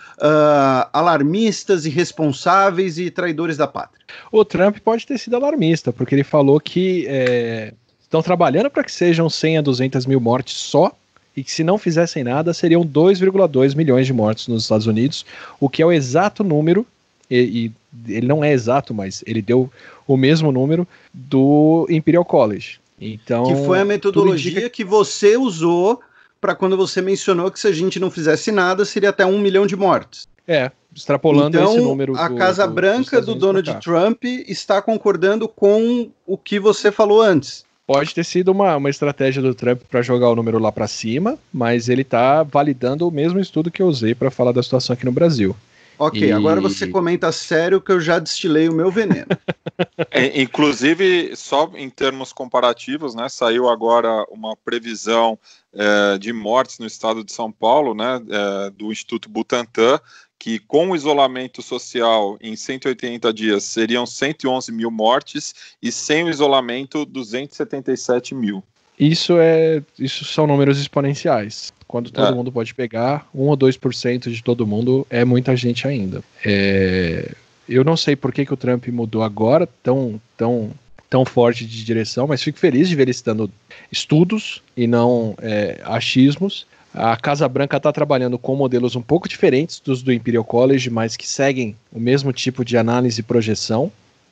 alarmistas, irresponsáveis e traidores da pátria. O Trump pode ter sido alarmista, porque ele falou que é, estão trabalhando para que sejam 100 a 200 mil mortes só e que se não fizessem nada seriam 2,2 milhões de mortes nos Estados Unidos, o que é o exato número e, e ele não é exato, mas ele deu o mesmo número do Imperial College. Então, que foi a metodologia indica... que você usou para quando você mencionou que se a gente não fizesse nada seria até um milhão de mortes. É, extrapolando então, esse número. A do, Casa do, Branca do, do Donald Trump está concordando com o que você falou antes. Pode ter sido uma, uma estratégia do Trump para jogar o número lá para cima, mas ele está validando o mesmo estudo que eu usei para falar da situação aqui no Brasil. Ok, e... agora você comenta sério que eu já destilei o meu veneno. <laughs> É, inclusive, só em termos comparativos, né, saiu agora uma previsão é, de mortes no estado de São Paulo, né, é, do Instituto Butantan, que com o isolamento social em 180 dias seriam 111 mil mortes e sem o isolamento 277 mil. Isso é, isso são números exponenciais. Quando todo ah. mundo pode pegar, 1 ou 2% de todo mundo é muita gente ainda. É... Eu não sei por que, que o Trump mudou agora tão, tão, tão forte de direção, mas fico feliz de ver ele citando estudos e não é, achismos. A Casa Branca está trabalhando com modelos um pouco diferentes dos do Imperial College, mas que seguem o mesmo tipo de análise e projeção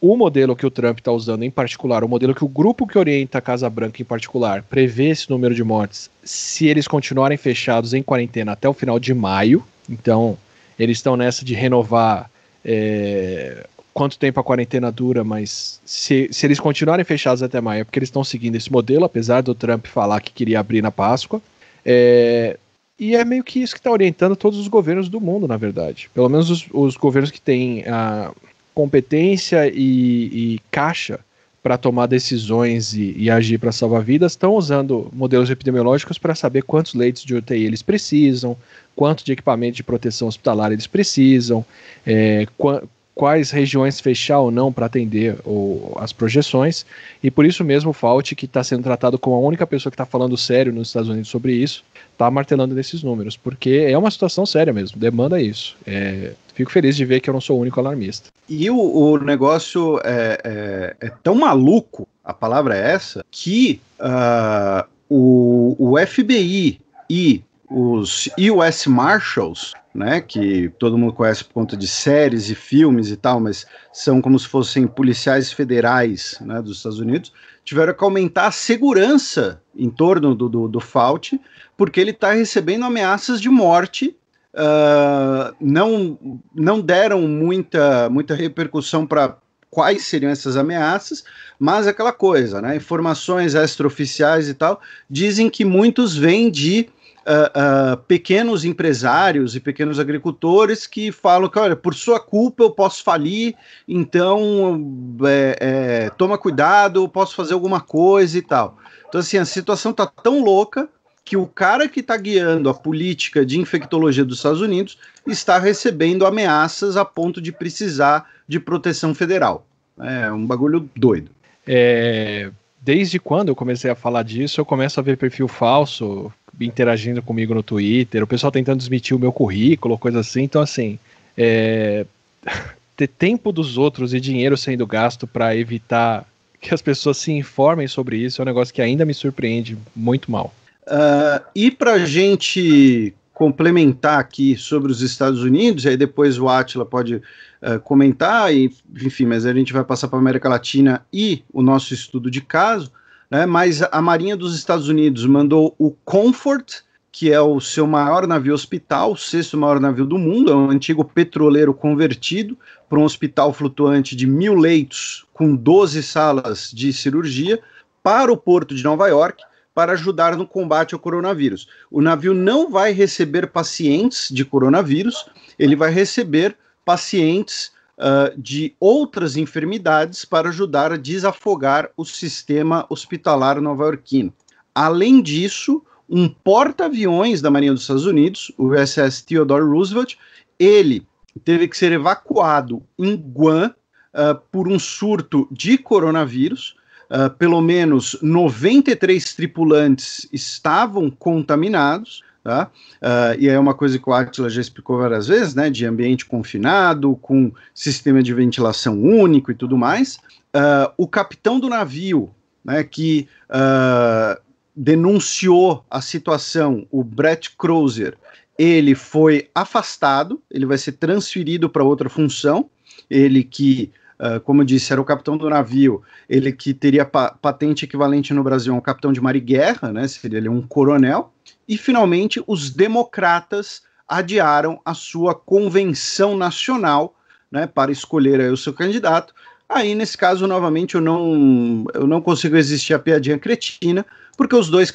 o modelo que o Trump está usando em particular, o modelo que o grupo que orienta a Casa Branca em particular prevê esse número de mortes, se eles continuarem fechados em quarentena até o final de maio, então eles estão nessa de renovar é, quanto tempo a quarentena dura, mas se, se eles continuarem fechados até maio é porque eles estão seguindo esse modelo, apesar do Trump falar que queria abrir na Páscoa. É, e é meio que isso que está orientando todos os governos do mundo, na verdade. Pelo menos os, os governos que têm a, competência e, e caixa para tomar decisões e, e agir para salvar vidas estão usando modelos epidemiológicos para saber quantos leitos de UTI eles precisam, quanto de equipamento de proteção hospitalar eles precisam, é, quais regiões fechar ou não para atender as projeções, e por isso mesmo o Fauci, que está sendo tratado como a única pessoa que está falando sério nos Estados Unidos sobre isso, está martelando nesses números, porque é uma situação séria mesmo, demanda isso. É, fico feliz de ver que eu não sou o único alarmista. E o, o negócio é, é, é, tão maluco, a palavra é essa, que uh, o, o FBI e os US Marshals, né, que todo mundo conhece por conta de séries e filmes e tal, mas são como se fossem policiais federais né, dos Estados Unidos, tiveram que aumentar a segurança em torno do, do, do porque ele está recebendo ameaças de morte. Uh, não, não deram muita, muita repercussão para quais seriam essas ameaças, mas aquela coisa, né? Informações extraoficiais e tal dizem que muitos vêm de uh, uh, pequenos empresários e pequenos agricultores que falam que, olha, por sua culpa eu posso falir, então é, é, toma cuidado, eu posso fazer alguma coisa e tal. Então, assim, a situação está tão louca que o cara que está guiando a política de infectologia dos Estados Unidos está recebendo ameaças a ponto de precisar de proteção federal. É um bagulho doido. É, desde quando eu comecei a falar disso, eu começo a ver perfil falso, interagindo comigo no Twitter, o pessoal tentando desmitir o meu currículo, coisa assim. Então, assim, é... <laughs> ter tempo dos outros e dinheiro sendo gasto para evitar que as pessoas se informem sobre isso é um negócio que ainda me surpreende muito mal. Uh, e para a gente complementar aqui sobre os Estados Unidos, e aí depois o Atila pode uh, comentar, e, enfim, mas a gente vai passar para a América Latina e o nosso estudo de caso né? Mas a Marinha dos Estados Unidos mandou o Comfort, que é o seu maior navio hospital, o sexto maior navio do mundo, é um antigo petroleiro convertido para um hospital flutuante de mil leitos com 12 salas de cirurgia para o porto de Nova York para ajudar no combate ao coronavírus. O navio não vai receber pacientes de coronavírus, ele vai receber pacientes ah, de outras enfermidades para ajudar a desafogar o sistema hospitalar nova-iorquino. Além disso, um porta-aviões da Marinha dos Estados Unidos, o USS Theodore Roosevelt, ele teve que ser evacuado em Guam uh, por um surto de coronavírus. Uh, pelo menos 93 tripulantes estavam contaminados. Tá? Uh, e é uma coisa que o Atila já explicou várias vezes, né, de ambiente confinado, com sistema de ventilação único e tudo mais. Uh, o capitão do navio, né, que uh, denunciou a situação, o Brett Crozer, ele foi afastado, ele vai ser transferido para outra função, ele que ah, como eu disse, era o capitão do navio, ele que teria pa patente equivalente no Brasil a um capitão de mar e guerra, né, seria ele um coronel, e finalmente os democratas adiaram a sua convenção nacional né, para escolher aí, o seu candidato. Aí, nesse caso, novamente, eu não, eu não consigo existir a piadinha cretina, porque os dois,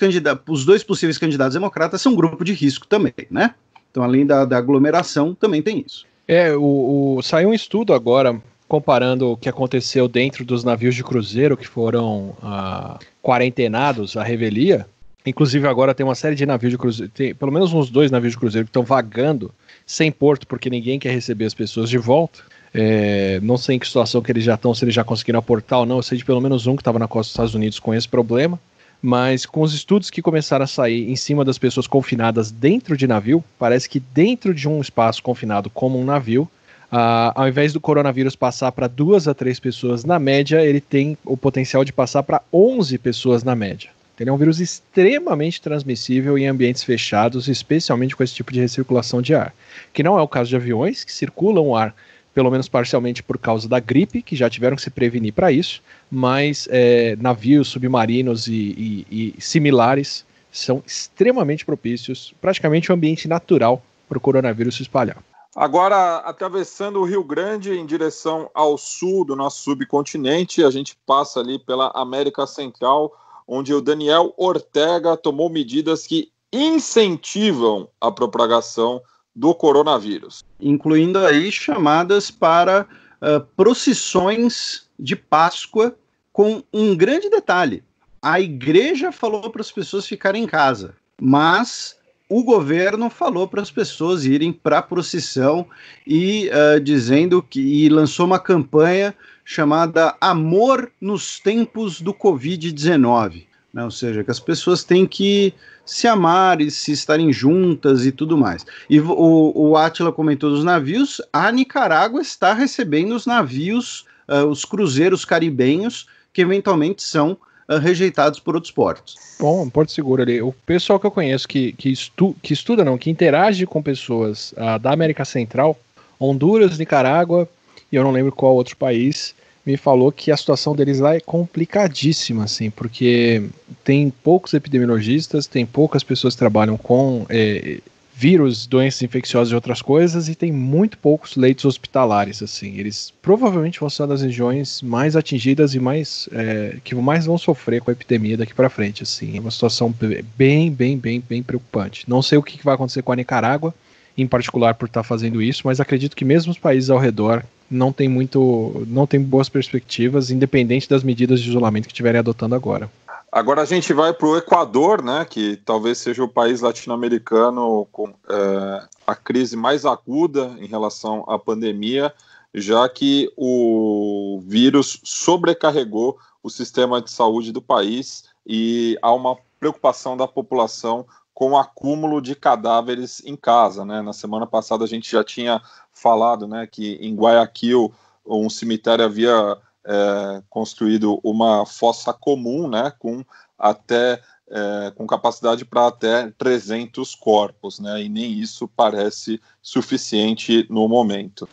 os dois possíveis candidatos democratas são um grupo de risco também, né? Então, além da, da aglomeração, também tem isso. É, o, o saiu um estudo agora comparando o que aconteceu dentro dos navios de cruzeiro que foram ah, quarentenados à revelia. Inclusive agora tem uma série de navios de cruzeiro, tem pelo menos uns dois navios de cruzeiro que estão vagando sem porto porque ninguém quer receber as pessoas de volta. É, não sei em que situação que eles já estão, se eles já conseguiram aportar ou não. Eu sei de pelo menos um que estava na costa dos Estados Unidos com esse problema. Mas com os estudos que começaram a sair em cima das pessoas confinadas dentro de navio, parece que dentro de um espaço confinado como um navio, Uh, ao invés do coronavírus passar para duas a três pessoas na média, ele tem o potencial de passar para 11 pessoas na média. Ele é um vírus extremamente transmissível em ambientes fechados, especialmente com esse tipo de recirculação de ar, que não é o caso de aviões, que circulam o ar pelo menos parcialmente por causa da gripe, que já tiveram que se prevenir para isso, mas é, navios, submarinos e, e, e, similares são extremamente propícios, praticamente um ambiente natural para o coronavírus se espalhar. Agora, atravessando o Rio Grande em direção ao sul do nosso subcontinente, a gente passa ali pela América Central, onde o Daniel Ortega tomou medidas que incentivam a propagação do coronavírus. Incluindo aí chamadas para uh, procissões de Páscoa, com um grande detalhe: a igreja falou para as pessoas ficarem em casa, mas o governo falou para as pessoas irem para a procissão e uh, dizendo que e lançou uma campanha chamada Amor nos Tempos do Covid-19. Né? Ou seja, que as pessoas têm que se amar e se estarem juntas e tudo mais. E o, o Atila comentou dos navios, a Nicarágua está recebendo os navios, uh, os cruzeiros caribenhos, que eventualmente são ah, rejeitados por outros portos. Bom, Porto Seguro ali. O pessoal que eu conheço que, que, estu, que estuda, não, que interage com pessoas uh, da América Central, Honduras, Nicarágua e eu não lembro qual outro país, me falou que a situação deles lá é complicadíssima, assim, porque tem poucos epidemiologistas, tem poucas pessoas que trabalham com eh, vírus, doenças infecciosas e outras coisas, e tem muito poucos leitos hospitalares, assim. Eles provavelmente vão ser das regiões mais atingidas e mais é, que mais vão sofrer com a epidemia daqui para frente, assim. É uma situação bem, bem, bem, bem preocupante. Não sei o que vai acontecer com a Nicarágua, em particular por estar tá fazendo isso, mas acredito que mesmo os países ao redor não tem muito, não tem boas perspectivas, independente das medidas de isolamento que estiverem adotando agora. Agora a gente vai para o Equador, né, que talvez seja o país latino-americano com é, a crise mais aguda em relação à pandemia, já que o vírus sobrecarregou o sistema de saúde do país e há uma preocupação da população com o acúmulo de cadáveres em casa. Né? Na semana passada a gente já tinha falado né, que em Guayaquil um cemitério havia é, construído uma fossa comum, né, com até é, com capacidade para até 300 corpos, né, e nem isso parece suficiente no momento.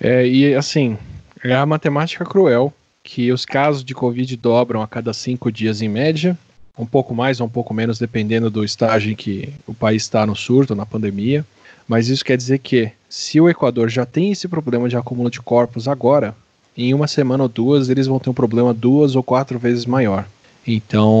É, e assim, é a matemática cruel que os casos de Covid dobram a cada cinco dias em média, um pouco mais ou um pouco menos, dependendo do estágio em que o país está no surto, na pandemia. Mas isso quer dizer que, se o Equador já tem esse problema de acúmulo de corpos agora, em uma semana ou duas eles vão ter um problema duas ou quatro vezes maior. Então,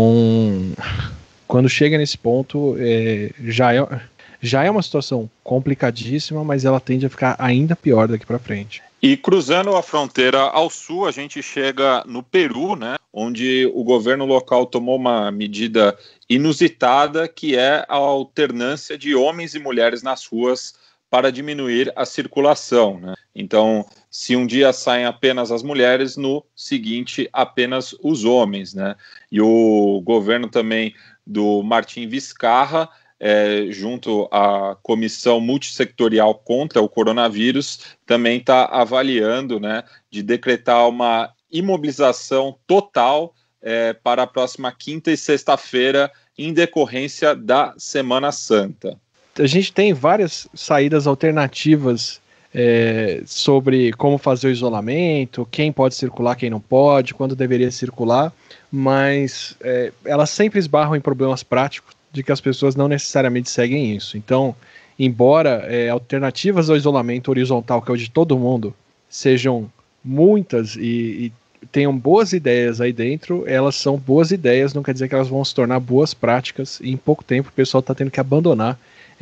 quando chega nesse ponto, é, já, é, já é uma situação complicadíssima, mas ela tende a ficar ainda pior daqui para frente. E cruzando a fronteira ao sul, a gente chega no Peru, né, onde o governo local tomou uma medida inusitada, que é a alternância de homens e mulheres nas ruas para diminuir a circulação. Né? Então, se um dia saem apenas as mulheres, no seguinte apenas os homens. Né? E o governo também do Martim Vizcarra, é, junto à comissão multissectorial contra o coronavírus, também está avaliando né, de decretar uma imobilização total é, para a próxima quinta e sexta-feira, em decorrência da Semana Santa a gente tem várias saídas alternativas é, sobre como fazer o isolamento, quem pode circular, quem não pode, quando deveria circular, mas é, elas sempre esbarram em problemas práticos de que as pessoas não necessariamente seguem isso. Então, embora é, alternativas ao isolamento horizontal, que é o de todo mundo, sejam muitas e, e, tenham boas ideias aí dentro, elas são boas ideias, não quer dizer que elas vão se tornar boas práticas, e em pouco tempo o pessoal está tendo que abandonar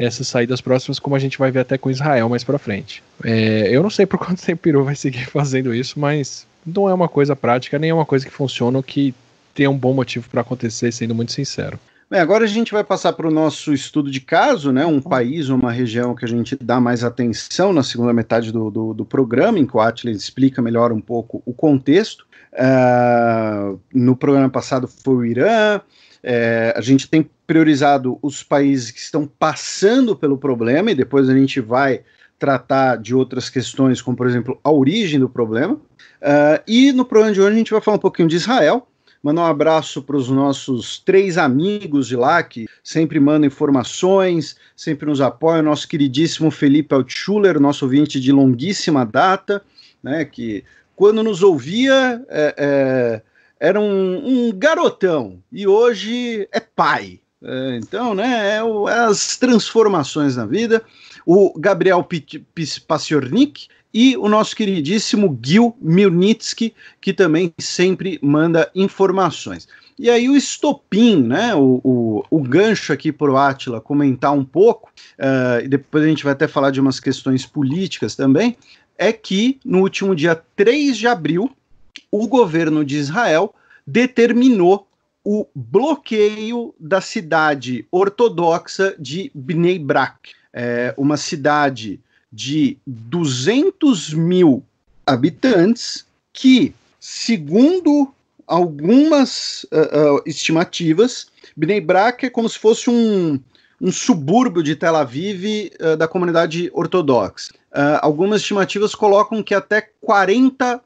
essas saídas próximas, como a gente vai ver até com Israel mais para frente. É, eu não sei por <laughs> quanto tempo o Peru vai seguir <laughs> fazendo isso, mas não é uma coisa prática, nem é uma coisa que funciona ou que tem um bom motivo para acontecer, sendo muito sincero. Bem, agora a gente vai passar para o nosso estudo de caso, né? Um país, uma região que a gente dá mais atenção na segunda metade do, do, do programa, em que o Atlas explica melhor um pouco o contexto. Uh, no programa passado foi o Irã. É, a gente tem priorizado os países que estão passando pelo problema, e depois a gente vai tratar de outras questões, como por exemplo a origem do problema. Uh, e no programa de hoje a gente vai falar um pouquinho de Israel. Mandar um abraço para os nossos três amigos de lá que sempre mandam informações, sempre nos apoiam. Nosso queridíssimo Felipe Altschuler, nosso ouvinte de longuíssima data, né, que quando nos ouvia é, é, era um, um garotão e hoje é pai. É, então, né, é o, é as transformações na vida. O Gabriel Pasiornik e o nosso queridíssimo Gil Milnitsky, que também sempre manda informações. E aí o estopim, né, o, o, o gancho aqui para o Átila comentar um pouco, uh, e depois a gente vai até falar de umas questões políticas também, é que no último dia 3 de abril, o governo de Israel determinou o bloqueio da cidade ortodoxa de Bnei Brak, é uma cidade de 200 mil habitantes que, segundo algumas uh, uh, estimativas, Bnei Brak é como se fosse um, um subúrbio de Tel Aviv uh, da comunidade ortodoxa. algumas estimativas colocam que até 40%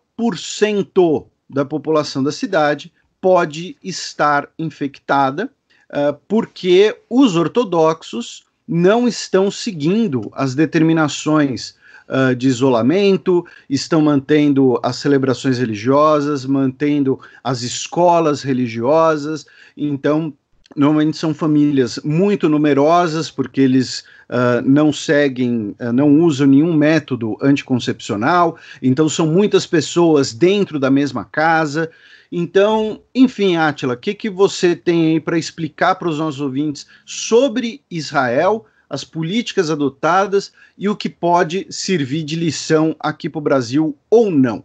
da população da cidade pode estar infectada, uh, porque os ortodoxos não estão seguindo as determinações uh, de isolamento, estão mantendo as celebrações religiosas, mantendo as escolas religiosas. Então, normalmente são famílias muito numerosas, porque eles uh, não seguem, uh, não usam nenhum método anticoncepcional, então são muitas pessoas dentro da mesma casa, então, enfim, Átila, o que, que você tem aí para explicar para os nossos ouvintes sobre Israel, as políticas adotadas e o que pode servir de lição aqui para o Brasil ou não?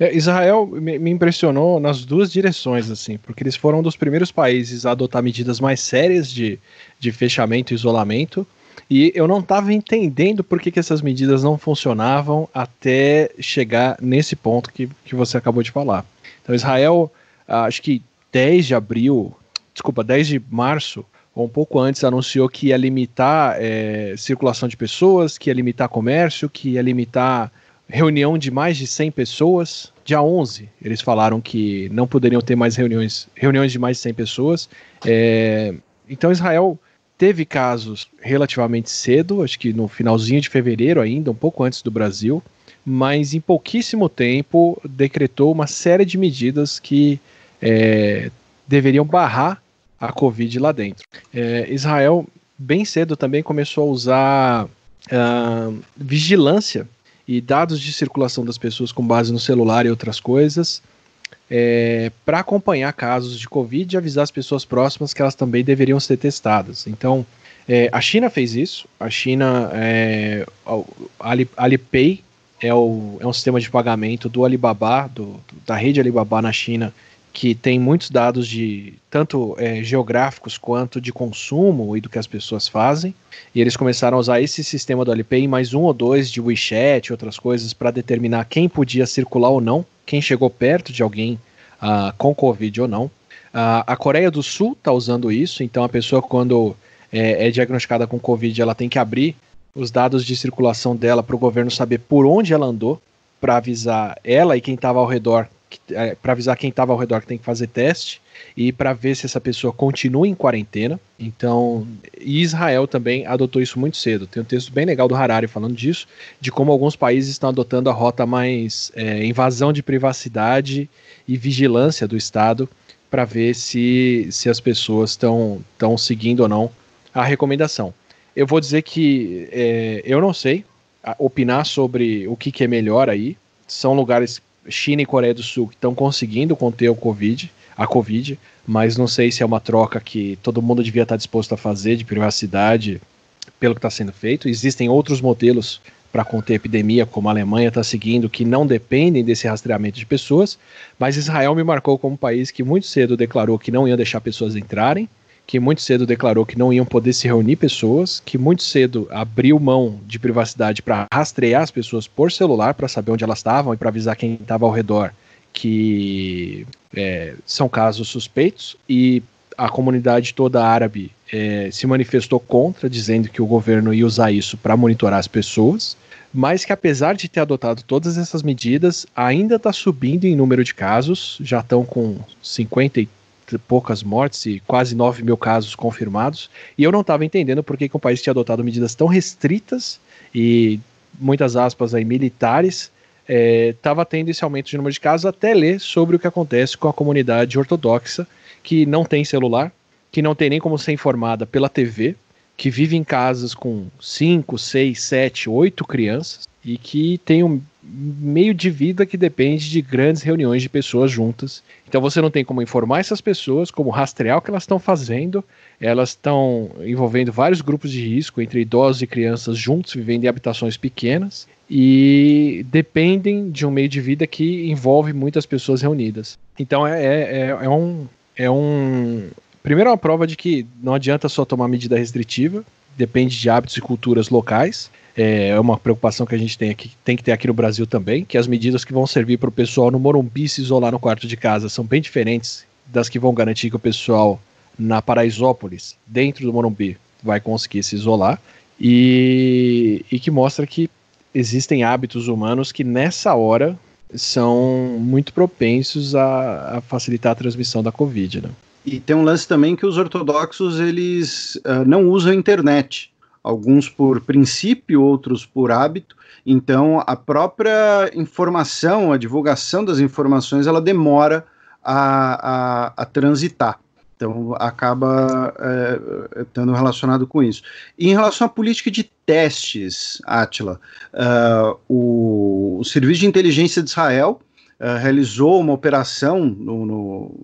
É, Israel me, me, impressionou nas duas direções, assim, porque eles foram um dos primeiros países a adotar medidas mais sérias de, de fechamento e isolamento. E eu não estava entendendo por que, que essas medidas não funcionavam até chegar nesse ponto que, que você acabou de falar. Então, Israel, ah, acho que 10 de abril, desculpa, 10 de março, ou um pouco antes, anunciou que ia limitar é, circulação de pessoas, que ia limitar comércio, que ia limitar reunião de mais de 100 pessoas. Dia 11, eles falaram que não poderiam ter mais reuniões, reuniões de mais de 100 pessoas. É, então, Israel teve casos relativamente cedo, acho que no finalzinho de fevereiro ainda, um pouco antes do Brasil mas em pouquíssimo tempo decretou uma série de medidas que é, deveriam barrar a Covid lá dentro. É, Israel, bem cedo, também começou a usar ah, vigilância e dados de circulação das pessoas com base no celular e outras coisas. É, para acompanhar casos de Covid e avisar as pessoas próximas que elas também deveriam ser testadas. Então, é, a China fez isso. A China, é, a Alipay é, o, é um sistema de pagamento do Alibaba, do, da rede Alibaba na China, que tem muitos dados de tanto é, geográficos quanto de consumo e do que as pessoas fazem. E eles começaram a usar esse sistema do Alipay mais um ou dois de WeChat e outras coisas para determinar quem podia circular ou não, quem chegou perto de alguém uh, com Covid ou não. Uh, a Coreia do Sul está usando isso, então a pessoa quando é, é diagnosticada com Covid, ela tem que abrir os dados de circulação dela para o governo saber por onde ela andou, para avisar ela e quem estava ao redor, é, para avisar quem estava ao redor que tem que fazer teste e para ver se essa pessoa continua em quarentena. Então, Israel também adotou isso muito cedo. Tem um texto bem legal do Harari falando disso, de como alguns países estão adotando a rota mais é, invasão de privacidade e vigilância do Estado para ver se, se as pessoas estão seguindo ou não a recomendação. Eu vou dizer que é, eu não sei opinar sobre o que, que é melhor aí. São lugares, China e Coreia do Sul, que estão conseguindo conter o COVID, a Covid, mas não sei se é uma troca que todo mundo devia estar disposto a fazer de privacidade pelo que está sendo feito. Existem outros modelos para conter a epidemia, como a Alemanha está seguindo, que não dependem desse rastreamento de pessoas, mas Israel me marcou como um país que muito cedo declarou que não ia deixar pessoas entrarem, que muito cedo declarou que não iam poder se reunir pessoas, que muito cedo abriu mão de privacidade para rastrear as pessoas por celular para saber onde elas estavam e para avisar quem estava ao redor que é, são casos suspeitos e a comunidade toda árabe é, se manifestou contra, dizendo que o governo ia usar isso para monitorar as pessoas, mas que apesar de ter adotado todas essas medidas, ainda está subindo em número de casos, já estão com 50 poucas mortes e quase 9 mil casos confirmados. E eu não estava entendendo por que, o país tinha adotado medidas tão restritas e, muitas aspas, aí, militares estava é, tendo esse aumento de número de casos, até ler sobre o que acontece com a comunidade ortodoxa, que não tem celular, que não tem nem como ser informada pela TV, que vive em casas com 5, 6, 7, 8 crianças, e que tem um meio de vida que depende de grandes reuniões de pessoas juntas. Então você não tem como informar essas pessoas, como rastrear o que elas estão fazendo. Elas estão envolvendo vários grupos de risco, entre idosos e crianças juntos, vivendo em habitações pequenas e dependem de um meio de vida que envolve muitas pessoas reunidas. Então é, é, é, é um. É um primeiro, é uma prova de que não adianta só tomar medida restritiva, depende de hábitos e culturas locais. É, é uma preocupação que a gente tem aqui, tem que ter aqui no Brasil também, que as medidas que vão servir para o pessoal no Morumbi se isolar no quarto de casa são bem diferentes das que vão garantir que o pessoal na Paraisópolis, dentro do Morumbi, vai conseguir se isolar e, e que mostra que existem hábitos humanos que nessa hora são muito propensos a, a facilitar a transmissão da Covid, né? E tem um lance também que os ortodoxos eles uh, não usam internet alguns por princípio, outros por hábito. Então, a própria informação, a divulgação das informações, ela demora a, a, a transitar. Então, acaba é, estando relacionado com isso. E em relação à política de testes, Atila, uh, ah, o, o Serviço de Inteligência de Israel Uh, realizou uma operação no, no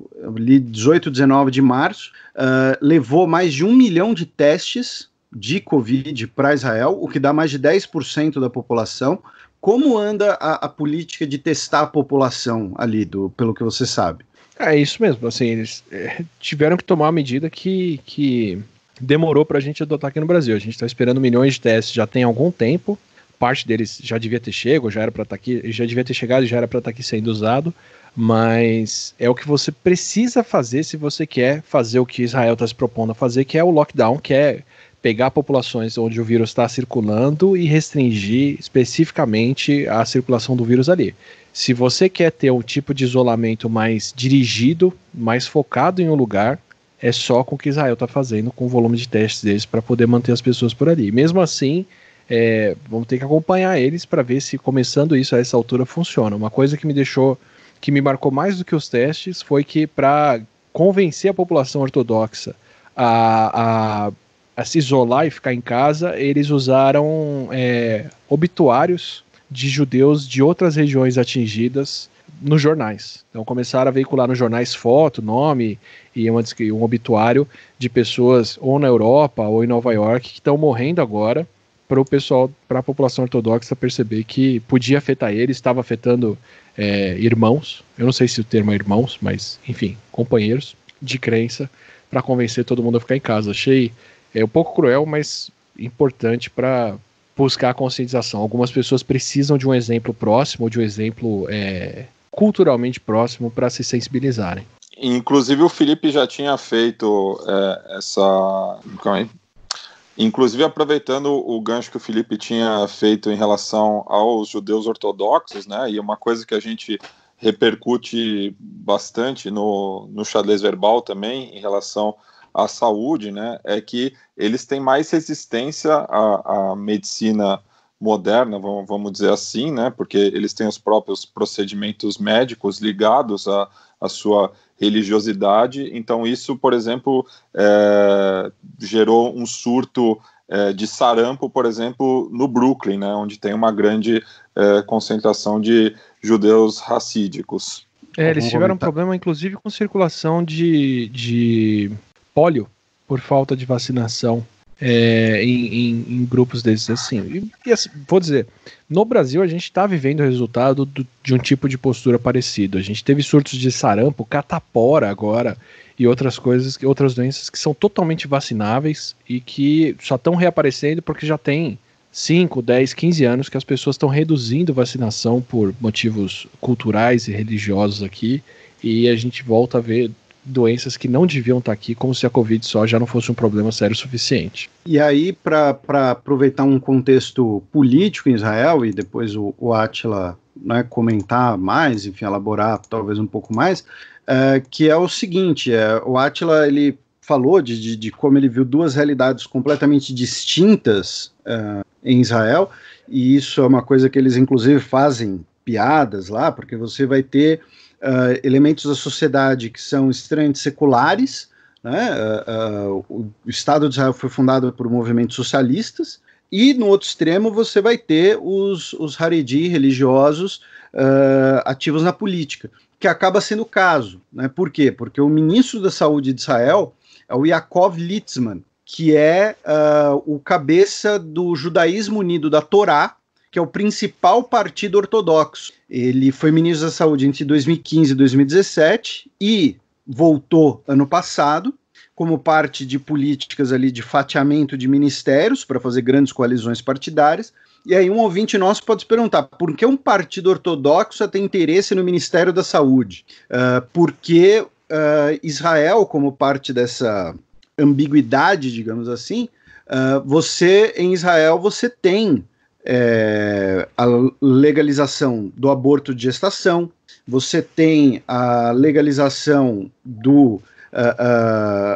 18 19 de março, uh, levou mais de um milhão de testes de Covid para Israel, o que dá mais de 10% da população. Como anda a, a, política de testar a população ali, do, pelo que você sabe? É isso mesmo, assim, eles é, tiveram que tomar a medida que, que demorou para a gente adotar aqui no Brasil. A gente está esperando milhões de testes já tem algum tempo, parte deles já devia ter chego, já era para estar tá aqui, já devia ter chegado, já era para estar tá aqui sendo usado, mas é o que você precisa fazer se você quer fazer o que Israel está se propondo a fazer, que é o lockdown, que é pegar populações onde o vírus está circulando e restringir especificamente a circulação do vírus ali. Se você quer ter um tipo de isolamento mais dirigido, mais focado em um lugar, é só com o que Israel está fazendo com o volume de testes deles para poder manter as pessoas por ali. Mesmo assim, é, vamos ter que acompanhar eles para ver se começando isso a essa altura funciona. Uma coisa que me deixou, que me marcou mais do que os testes, foi que para convencer a população ortodoxa a, a a se isolar e ficar em casa, eles usaram é, obituários de judeus de outras regiões atingidas nos jornais. Então começaram a veicular nos jornais foto, nome e uma, um obituário de pessoas ou na Europa ou em Nova York que estão morrendo agora para o pessoal, para a população ortodoxa perceber que podia afetar eles estava afetando é, irmãos, eu não sei se o termo é irmãos, mas enfim, companheiros de crença para convencer todo mundo a ficar em casa. Achei é um pouco cruel, mas importante para buscar a conscientização. Algumas pessoas precisam de um exemplo próximo, ou de um exemplo é, culturalmente próximo para se sensibilizarem. Inclusive o Felipe já tinha feito é, essa. Inclusive aproveitando o gancho que o Felipe tinha feito em relação aos judeus ortodoxos, né? E uma coisa que a gente repercute bastante no, no xadrez verbal também em relação à saúde, né, é que eles têm mais resistência à, à medicina moderna, vamos, vamos dizer assim, né, porque eles têm os próprios procedimentos médicos ligados à, à sua religiosidade. Então, isso, por exemplo, é, gerou um surto é, de sarampo, por exemplo, no Brooklyn, né, onde tem uma grande é, concentração de judeus racídicos. É, eles tiveram um problema, inclusive, com circulação de, de polio por falta de vacinação é, em, em, em, grupos desses assim. E, e assim, vou dizer, no Brasil a gente está vivendo o resultado do, de um tipo de postura parecido. A gente teve surtos de sarampo, catapora agora e outras coisas, outras doenças que são totalmente vacináveis e que só estão reaparecendo porque já tem 5, 10, 15 anos que as pessoas estão reduzindo vacinação por motivos culturais e religiosos aqui e a gente volta a ver doenças que não deviam estar tá aqui, como se a Covid só já não fosse um problema sério o suficiente. E aí, para aproveitar um contexto político em Israel, e depois o, o Atila né, comentar mais, enfim, elaborar talvez um pouco mais, é, que é o seguinte, é, o Atila, ele falou de, de, de, como ele viu duas realidades completamente distintas é, em Israel, e isso é uma coisa que eles inclusive fazem piadas lá, porque você vai ter uh, elementos da sociedade que são estranhos seculares. Né? Uh, uh, o Estado de Israel foi fundado por movimentos socialistas. E no outro extremo você vai ter os, os Haredi religiosos ativos na política, que acaba sendo o caso. Né? Por quê? Porque o ministro da Saúde de Israel é o Yaakov Litzman, que é o cabeça do Judaísmo Unido da Torá, que é o principal partido ortodoxo. Ele foi ministro da Saúde entre 2015 e 2017 e voltou ano passado como parte de políticas ali de fatiamento de ministérios para fazer grandes coalizões partidárias. E aí um ouvinte nosso pode se perguntar por que um partido ortodoxo tem interesse no Ministério da Saúde? Uh, ah, por que uh, ah, Israel, como parte dessa ambiguidade, digamos assim, uh, você em Israel você tem é, a legalização do aborto de gestação, você tem a legalização do. Uh,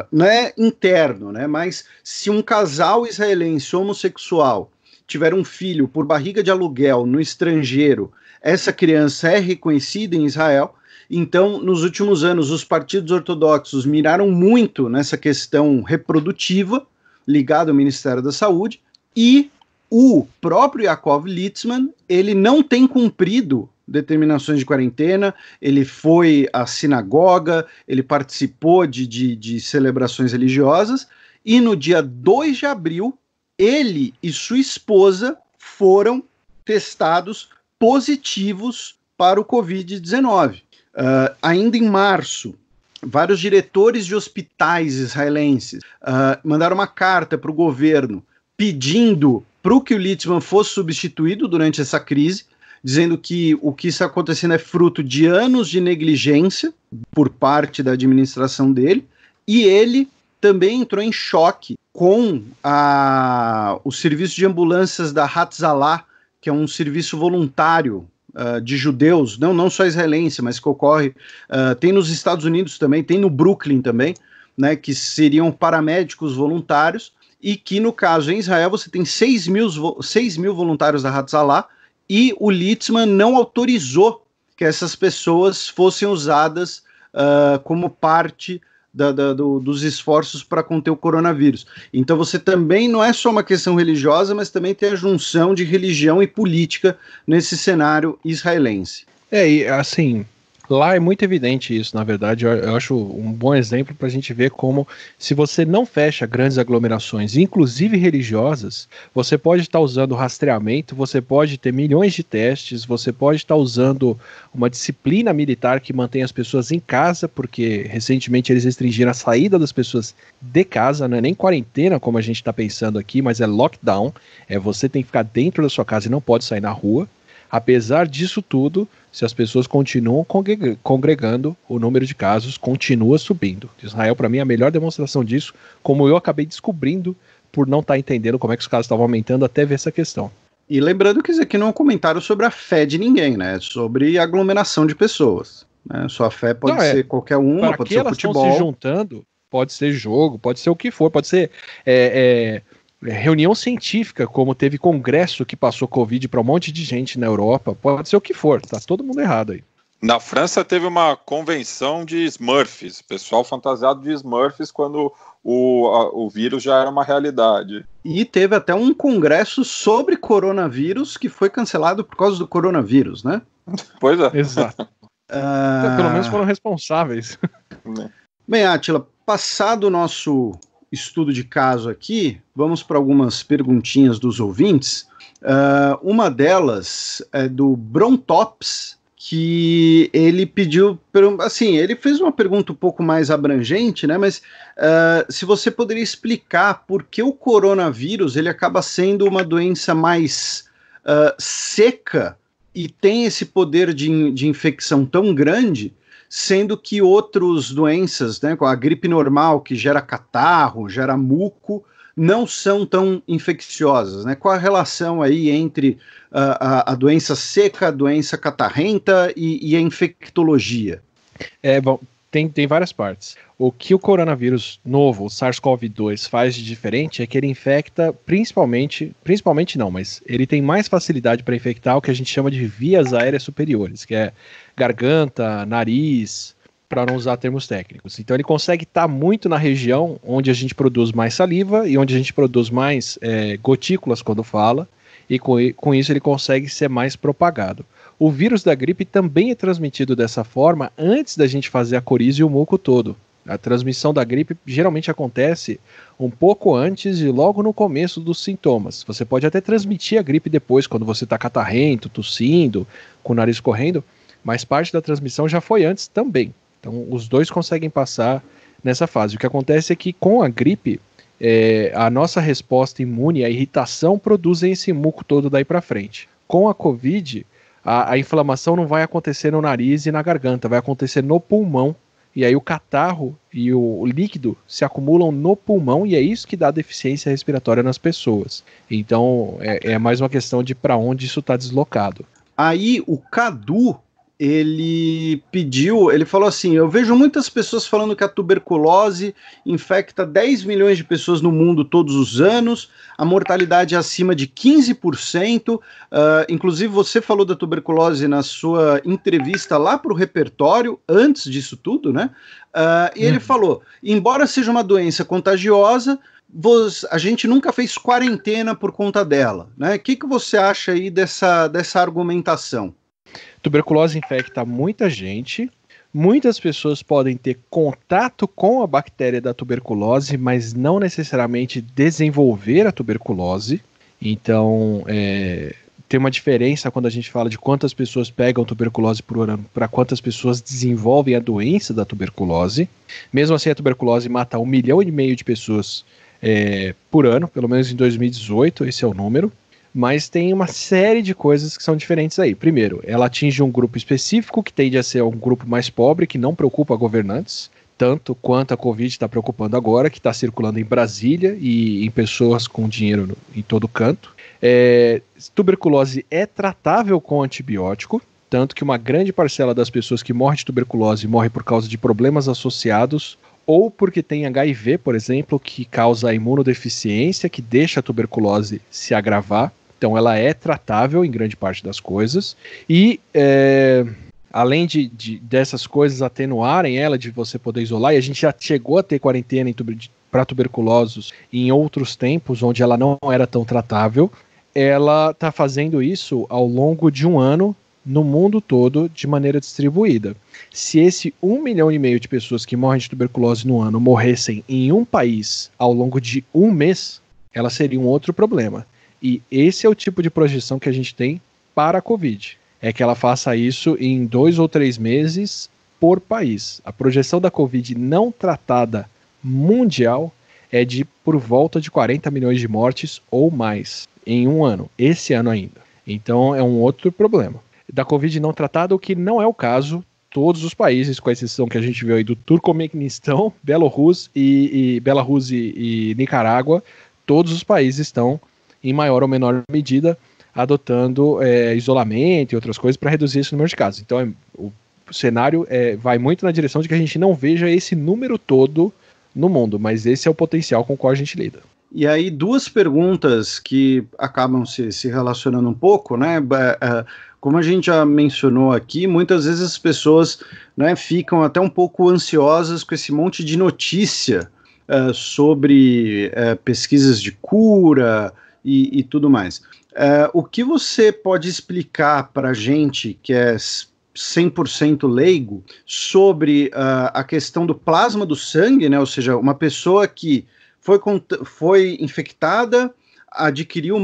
uh, não é interno, né? Mas se um casal israelense homossexual tiver um filho por barriga de aluguel no estrangeiro, essa criança é reconhecida em Israel. Então, nos últimos anos, os partidos ortodoxos miraram muito nessa questão reprodutiva ligada ao Ministério da Saúde e o próprio Yakov Litzman, ele não tem cumprido determinações de quarentena, ele foi à sinagoga, ele participou de, de, de celebrações religiosas, e no dia 2 de abril, ele e sua esposa foram testados positivos para o Covid-19. Uh, ah, ainda em março, vários diretores de hospitais israelenses uh, mandaram uma carta para o governo pedindo para que o Litzman fosse substituído durante essa crise, dizendo que o que está acontecendo é fruto de anos de negligência por parte da administração dele, e ele também entrou em choque com a, o serviço de ambulâncias da Hatzalah, que é um serviço voluntário uh, de judeus, não, não só israelense, mas que ocorre, uh, tem nos Estados Unidos também, tem no Brooklyn também, né, que seriam paramédicos voluntários, e que no caso em Israel você tem 6 mil, 6 mil voluntários da Hatzalah e o Litzman não autorizou que essas pessoas fossem usadas uh, como parte da, da, do, dos esforços para conter o coronavírus. Então você também não é só uma questão religiosa, mas também tem a junção de religião e política nesse cenário israelense. É, e assim, Lá é muito evidente isso, na verdade. Eu, eu acho um bom exemplo para a gente ver como, se você não fecha grandes aglomerações, inclusive religiosas, você pode estar tá usando rastreamento, você pode ter milhões de testes, você pode estar tá usando uma disciplina militar que mantém as pessoas em casa, porque recentemente eles restringiram a saída das pessoas de casa, não é nem quarentena como a gente está pensando aqui, mas é lockdown. É você tem que ficar dentro da sua casa e não pode sair na rua. Apesar disso tudo, se as pessoas continuam congregando, o número de casos continua subindo. Israel, para mim, é a melhor demonstração disso, como eu acabei descobrindo por não estar tá entendendo como é que os casos estavam aumentando até ver essa questão. E lembrando que isso aqui não é um comentário sobre a fé de ninguém, né? É sobre aglomeração de pessoas. Né? Sua fé pode não, é. ser é, qualquer uma, pode ser elas futebol. Estão se juntando, pode ser jogo, pode ser o que for, pode ser. É, é é, reunião científica, como teve congresso que passou Covid para um monte de gente na Europa, pode ser o que for, tá todo mundo errado aí. Na França teve uma convenção de Smurfs, pessoal fantasiado de Smurfs quando o, a, o vírus já era uma realidade. E teve até um congresso sobre coronavírus que foi cancelado por causa do coronavírus, né? <laughs> Pois é. Exato. uh... <laughs> Pelo menos foram responsáveis. <laughs> Bem, Atila, passado o nosso estudo de caso aqui, vamos para algumas perguntinhas dos ouvintes. Uh, uma delas é do Brontops, que ele pediu, assim, ele fez uma pergunta um pouco mais abrangente, né? Mas uh, se você poderia explicar por que o coronavírus ele acaba sendo uma doença mais uh, seca e tem esse poder de, de infecção tão grande, sendo que outras doenças, né, a gripe normal, que gera catarro, gera muco, não são tão infecciosas, né? Qual a relação aí entre uh, a, a, doença seca, a doença catarrenta e, e a infectologia? É, bom, tem, tem várias partes. O que o coronavírus novo, o SARS-CoV-2, faz de diferente é que ele infecta principalmente, principalmente não, mas ele tem mais facilidade para infectar o que a gente chama de vias aéreas superiores, que é garganta, nariz, para não usar termos técnicos. Então ele consegue estar tá muito na região onde a gente produz mais saliva e onde a gente produz mais é, gotículas quando fala, e com, com isso ele consegue ser mais propagado. O vírus da gripe também é transmitido dessa forma antes da gente fazer a coriza e o muco todo. A transmissão da gripe geralmente acontece um pouco antes e logo no começo dos sintomas. Você pode até transmitir a gripe depois, quando você está catarrento, tossindo, com o nariz correndo, mas parte da transmissão já foi antes também. Então, os dois conseguem passar nessa fase. O que acontece é que com a gripe, é, a nossa resposta imune, a irritação, produzem esse muco todo daí para frente. Com a Covid, a, a inflamação não vai acontecer no nariz e na garganta, vai acontecer no pulmão. E aí o catarro e o líquido se acumulam no pulmão e é isso que dá deficiência respiratória nas pessoas. Então é, é mais uma questão de para onde isso está deslocado. Aí o Cadu ele pediu, ele falou assim: Eu vejo muitas pessoas falando que a tuberculose infecta 10 milhões de pessoas no mundo todos os anos, a mortalidade é acima de 15%. Uh, ah, inclusive, você falou da tuberculose na sua entrevista lá para o repertório, antes disso tudo, né? Uh, e hum. ele uhum. falou: Embora seja uma doença contagiosa, vos, a gente nunca fez quarentena por conta dela, né? O que, que você acha aí dessa, dessa argumentação? Tuberculose infecta muita gente. Muitas pessoas podem ter contato com a bactéria da tuberculose, mas não necessariamente desenvolver a tuberculose. Então, é, tem uma diferença quando a gente fala de quantas pessoas pegam tuberculose por ano para quantas pessoas desenvolvem a doença da tuberculose. Mesmo assim, a tuberculose mata um milhão e meio de pessoas é, por ano, pelo menos em 2018, esse é o número mas tem uma série de coisas que são diferentes aí. Primeiro, ela atinge um grupo específico que tende a ser um grupo mais pobre, que não preocupa governantes, tanto quanto a Covid está preocupando agora, que está circulando em Brasília e em pessoas com dinheiro no, em todo canto. É, tuberculose é tratável com antibiótico, tanto que uma grande parcela das pessoas que morre de tuberculose morre por causa de problemas associados ou porque tem HIV, por exemplo, que causa imunodeficiência, que deixa a tuberculose se agravar. Então ela é tratável em grande parte das coisas. E é, além de, de, dessas coisas atenuarem ela, de você poder isolar, e a gente já chegou a ter quarentena para tuberculosos em outros tempos, onde ela não era tão tratável, ela está fazendo isso ao longo de um ano no mundo todo de maneira distribuída. Se esse um milhão e meio de pessoas que morrem de tuberculose no ano morressem em um país ao longo de um mês, ela seria um outro problema. E esse é o tipo de projeção que a gente tem para a Covid. É que ela faça isso em dois ou três meses por país. A projeção da Covid não tratada mundial é de por volta de 40 milhões de mortes ou mais em um ano, esse ano ainda. Então é um outro problema. Da Covid não tratada, o que não é o caso, todos os países, com exceção que a gente viu aí do Turcomenistão, Belarus e, e, Belarus e, e Nicarágua, todos os países estão em maior ou menor medida, adotando é, isolamento e outras coisas para reduzir esse número de casos. Então, é, o cenário é, vai muito na direção de que a gente não veja esse número todo no mundo, mas esse é o potencial com o qual a gente lida. E aí, duas perguntas que acabam se, se relacionando um pouco, né? É, como a gente já mencionou aqui, muitas vezes as pessoas né, ficam até um pouco ansiosas com esse monte de notícia uh, sobre uh, pesquisas de cura, e, e tudo mais. É, o que você pode explicar para a gente que é 100% leigo sobre uh, a questão do plasma do sangue, né? Ou seja, uma pessoa que foi, foi infectada, adquiriu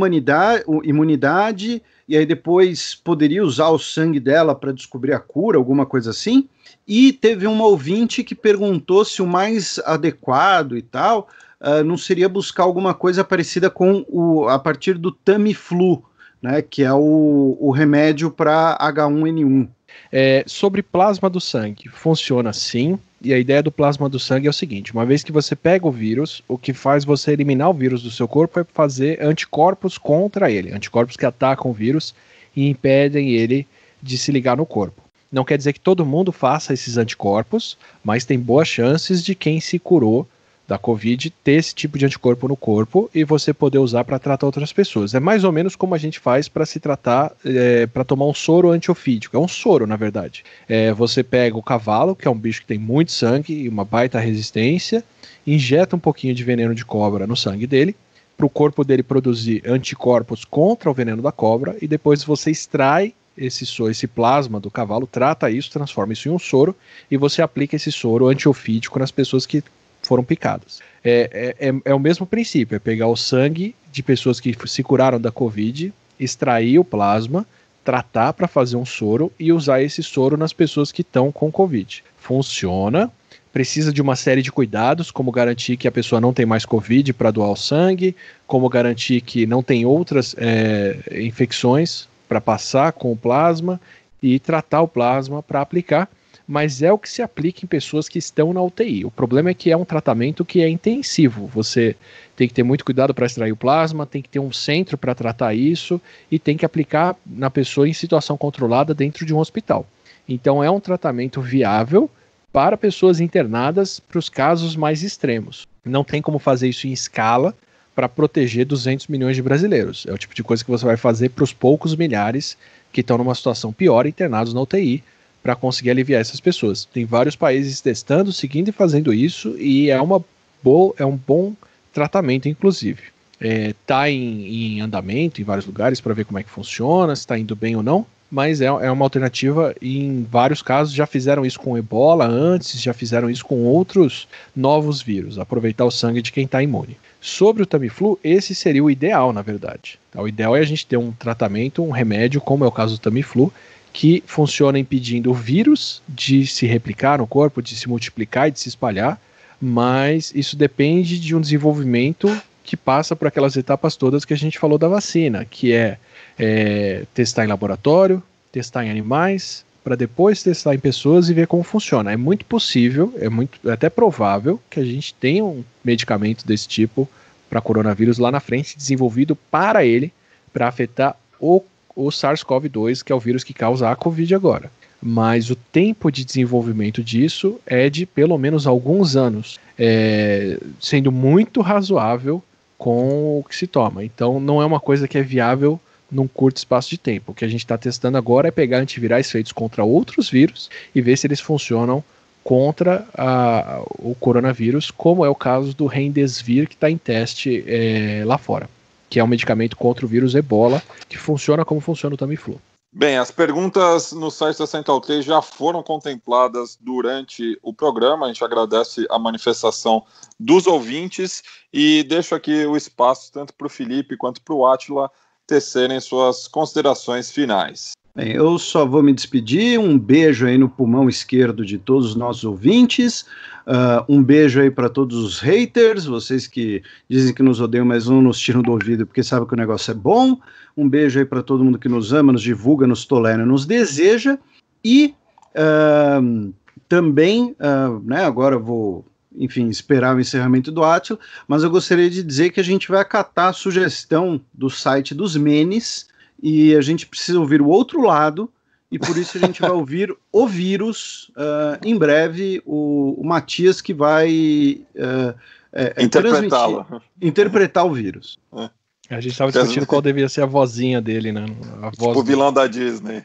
imunidade e aí depois poderia usar o sangue dela para descobrir a cura, alguma coisa assim. E teve um ouvinte que perguntou se o mais adequado e tal ah, não seria buscar alguma coisa parecida com o a partir do Tamiflu, né, que é o, o remédio para H1N1. É, sobre plasma do sangue, funciona sim. E a ideia do plasma do sangue é o seguinte: uma vez que você pega o vírus, o que faz você eliminar o vírus do seu corpo é fazer anticorpos contra ele, anticorpos que atacam o vírus e impedem ele de se ligar no corpo. Não quer dizer que todo mundo faça esses anticorpos, mas tem boas chances de quem se curou da Covid ter esse tipo de anticorpo no corpo e você poder usar para tratar outras pessoas. É mais ou menos como a gente faz para se tratar, é, para tomar um soro antiofídico. É um soro, na verdade. É, você pega o cavalo, que é um bicho que tem muito sangue e uma baita resistência, injeta um pouquinho de veneno de cobra no sangue dele, para o corpo dele produzir anticorpos contra o veneno da cobra, e depois você extrai esse, esse plasma do cavalo, trata isso, transforma isso em um soro, e você aplica esse soro antiofídico nas pessoas que foram picadas. É, é, é, é o mesmo princípio, é pegar o sangue de pessoas que se curaram da Covid, extrair o plasma, tratar para fazer um soro e usar esse soro nas pessoas que estão com Covid. Funciona, precisa de uma série de cuidados, como garantir que a pessoa não tem mais Covid para doar o sangue, como garantir que não tem outras é, infecções para passar com o plasma e tratar o plasma para aplicar mas é o que se aplica em pessoas que estão na UTI. O problema é que é um tratamento que é intensivo. Você tem que ter muito cuidado para extrair o plasma, tem que ter um centro para tratar isso e tem que aplicar na pessoa em situação controlada dentro de um hospital. Então é um tratamento viável para pessoas internadas para os casos mais extremos. Não tem como fazer isso em escala para proteger 200 milhões de brasileiros. É o tipo de coisa que você vai fazer para os poucos milhares que estão numa situação pior internados na UTI para conseguir aliviar essas pessoas. Tem vários países testando, seguindo e fazendo isso, e é, uma boa, é um bom tratamento, inclusive. Está é, tá em, em, andamento em vários lugares para ver como é que funciona, se está indo bem ou não, mas é, é uma alternativa em vários casos. Já fizeram isso com ebola antes, já fizeram isso com outros novos vírus, aproveitar o sangue de quem está imune. Sobre o Tamiflu, esse seria o ideal, na verdade. Tá, o ideal é a gente ter um tratamento, um remédio, como é o caso do Tamiflu, que funciona impedindo o vírus de se replicar no corpo, de se multiplicar e de se espalhar, mas isso depende de um desenvolvimento que passa por aquelas etapas todas que a gente falou da vacina, que é, é testar em laboratório, testar em animais, para depois testar em pessoas e ver como funciona. É muito possível, é muito é até provável que a gente tenha um medicamento desse tipo para coronavírus lá na frente, desenvolvido para ele, para afetar o o SARS-CoV-2, que é o vírus que causa a Covid agora. Mas o tempo de desenvolvimento disso é de pelo menos alguns anos, é, sendo muito razoável com o que se toma. Então não é uma coisa que é viável num curto espaço de tempo. O que a gente está testando agora é pegar antivirais feitos contra outros vírus e ver se eles funcionam contra a, o coronavírus, como é o caso do Remdesivir que está em teste é, lá fora que é um medicamento contra o vírus ebola, que funciona como funciona o Tamiflu. Bem, as perguntas no site da Central 3 já foram contempladas durante o programa. A gente agradece a manifestação dos ouvintes e deixo aqui o espaço tanto para o Felipe quanto para o Átila tecerem suas considerações finais. Bem, eu só vou me despedir. Um beijo aí no pulmão esquerdo de todos os nossos ouvintes. Uh, um beijo aí para todos os haters, vocês que dizem que nos odeiam, mas não nos tiram do ouvido porque sabem que o negócio é bom. Um beijo aí para todo mundo que nos ama, nos divulga, nos tolera, nos deseja. E uh, também, uh, né, agora eu vou enfim, esperar o encerramento do Átila, mas eu gostaria de dizer que a gente vai acatar a sugestão do site dos menes, e a gente precisa ouvir o outro lado e por isso a gente vai ouvir o vírus uh, em breve o, o, Matias que vai uh, é, interpretá-lo interpretar o vírus é. a gente estava discutindo qual devia ser a vozinha dele né a tipo voz tipo o vilão da Disney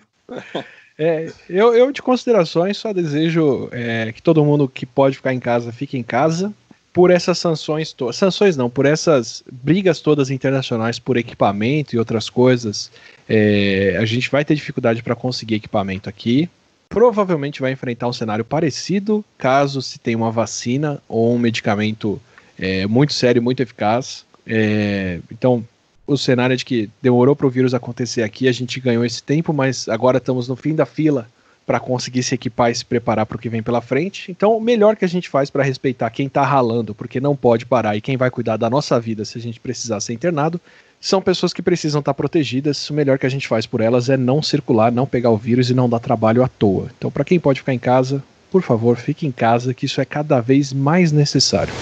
é, eu, eu de considerações só desejo é, que todo mundo que pode ficar em casa fique em casa por essas sanções sanções não, por essas brigas todas internacionais por equipamento e outras coisas, é, a gente vai ter dificuldade para conseguir equipamento aqui. Provavelmente vai enfrentar um cenário parecido caso se tenha uma vacina ou um medicamento é, muito sério, muito eficaz. É, então, o cenário é de que demorou para o vírus acontecer aqui, a gente ganhou esse tempo, mas agora estamos no fim da fila para conseguir se equipar e se preparar para o que vem pela frente. Então, o melhor que a gente faz para respeitar quem está ralando, porque não pode parar, e quem vai cuidar da nossa vida se a gente precisar ser internado, são pessoas que precisam estar tá protegidas. O melhor que a gente faz por elas é não circular, não pegar o vírus e não dar trabalho à toa. Então, para quem pode ficar em casa, por favor, fique em casa, que isso é cada vez mais necessário.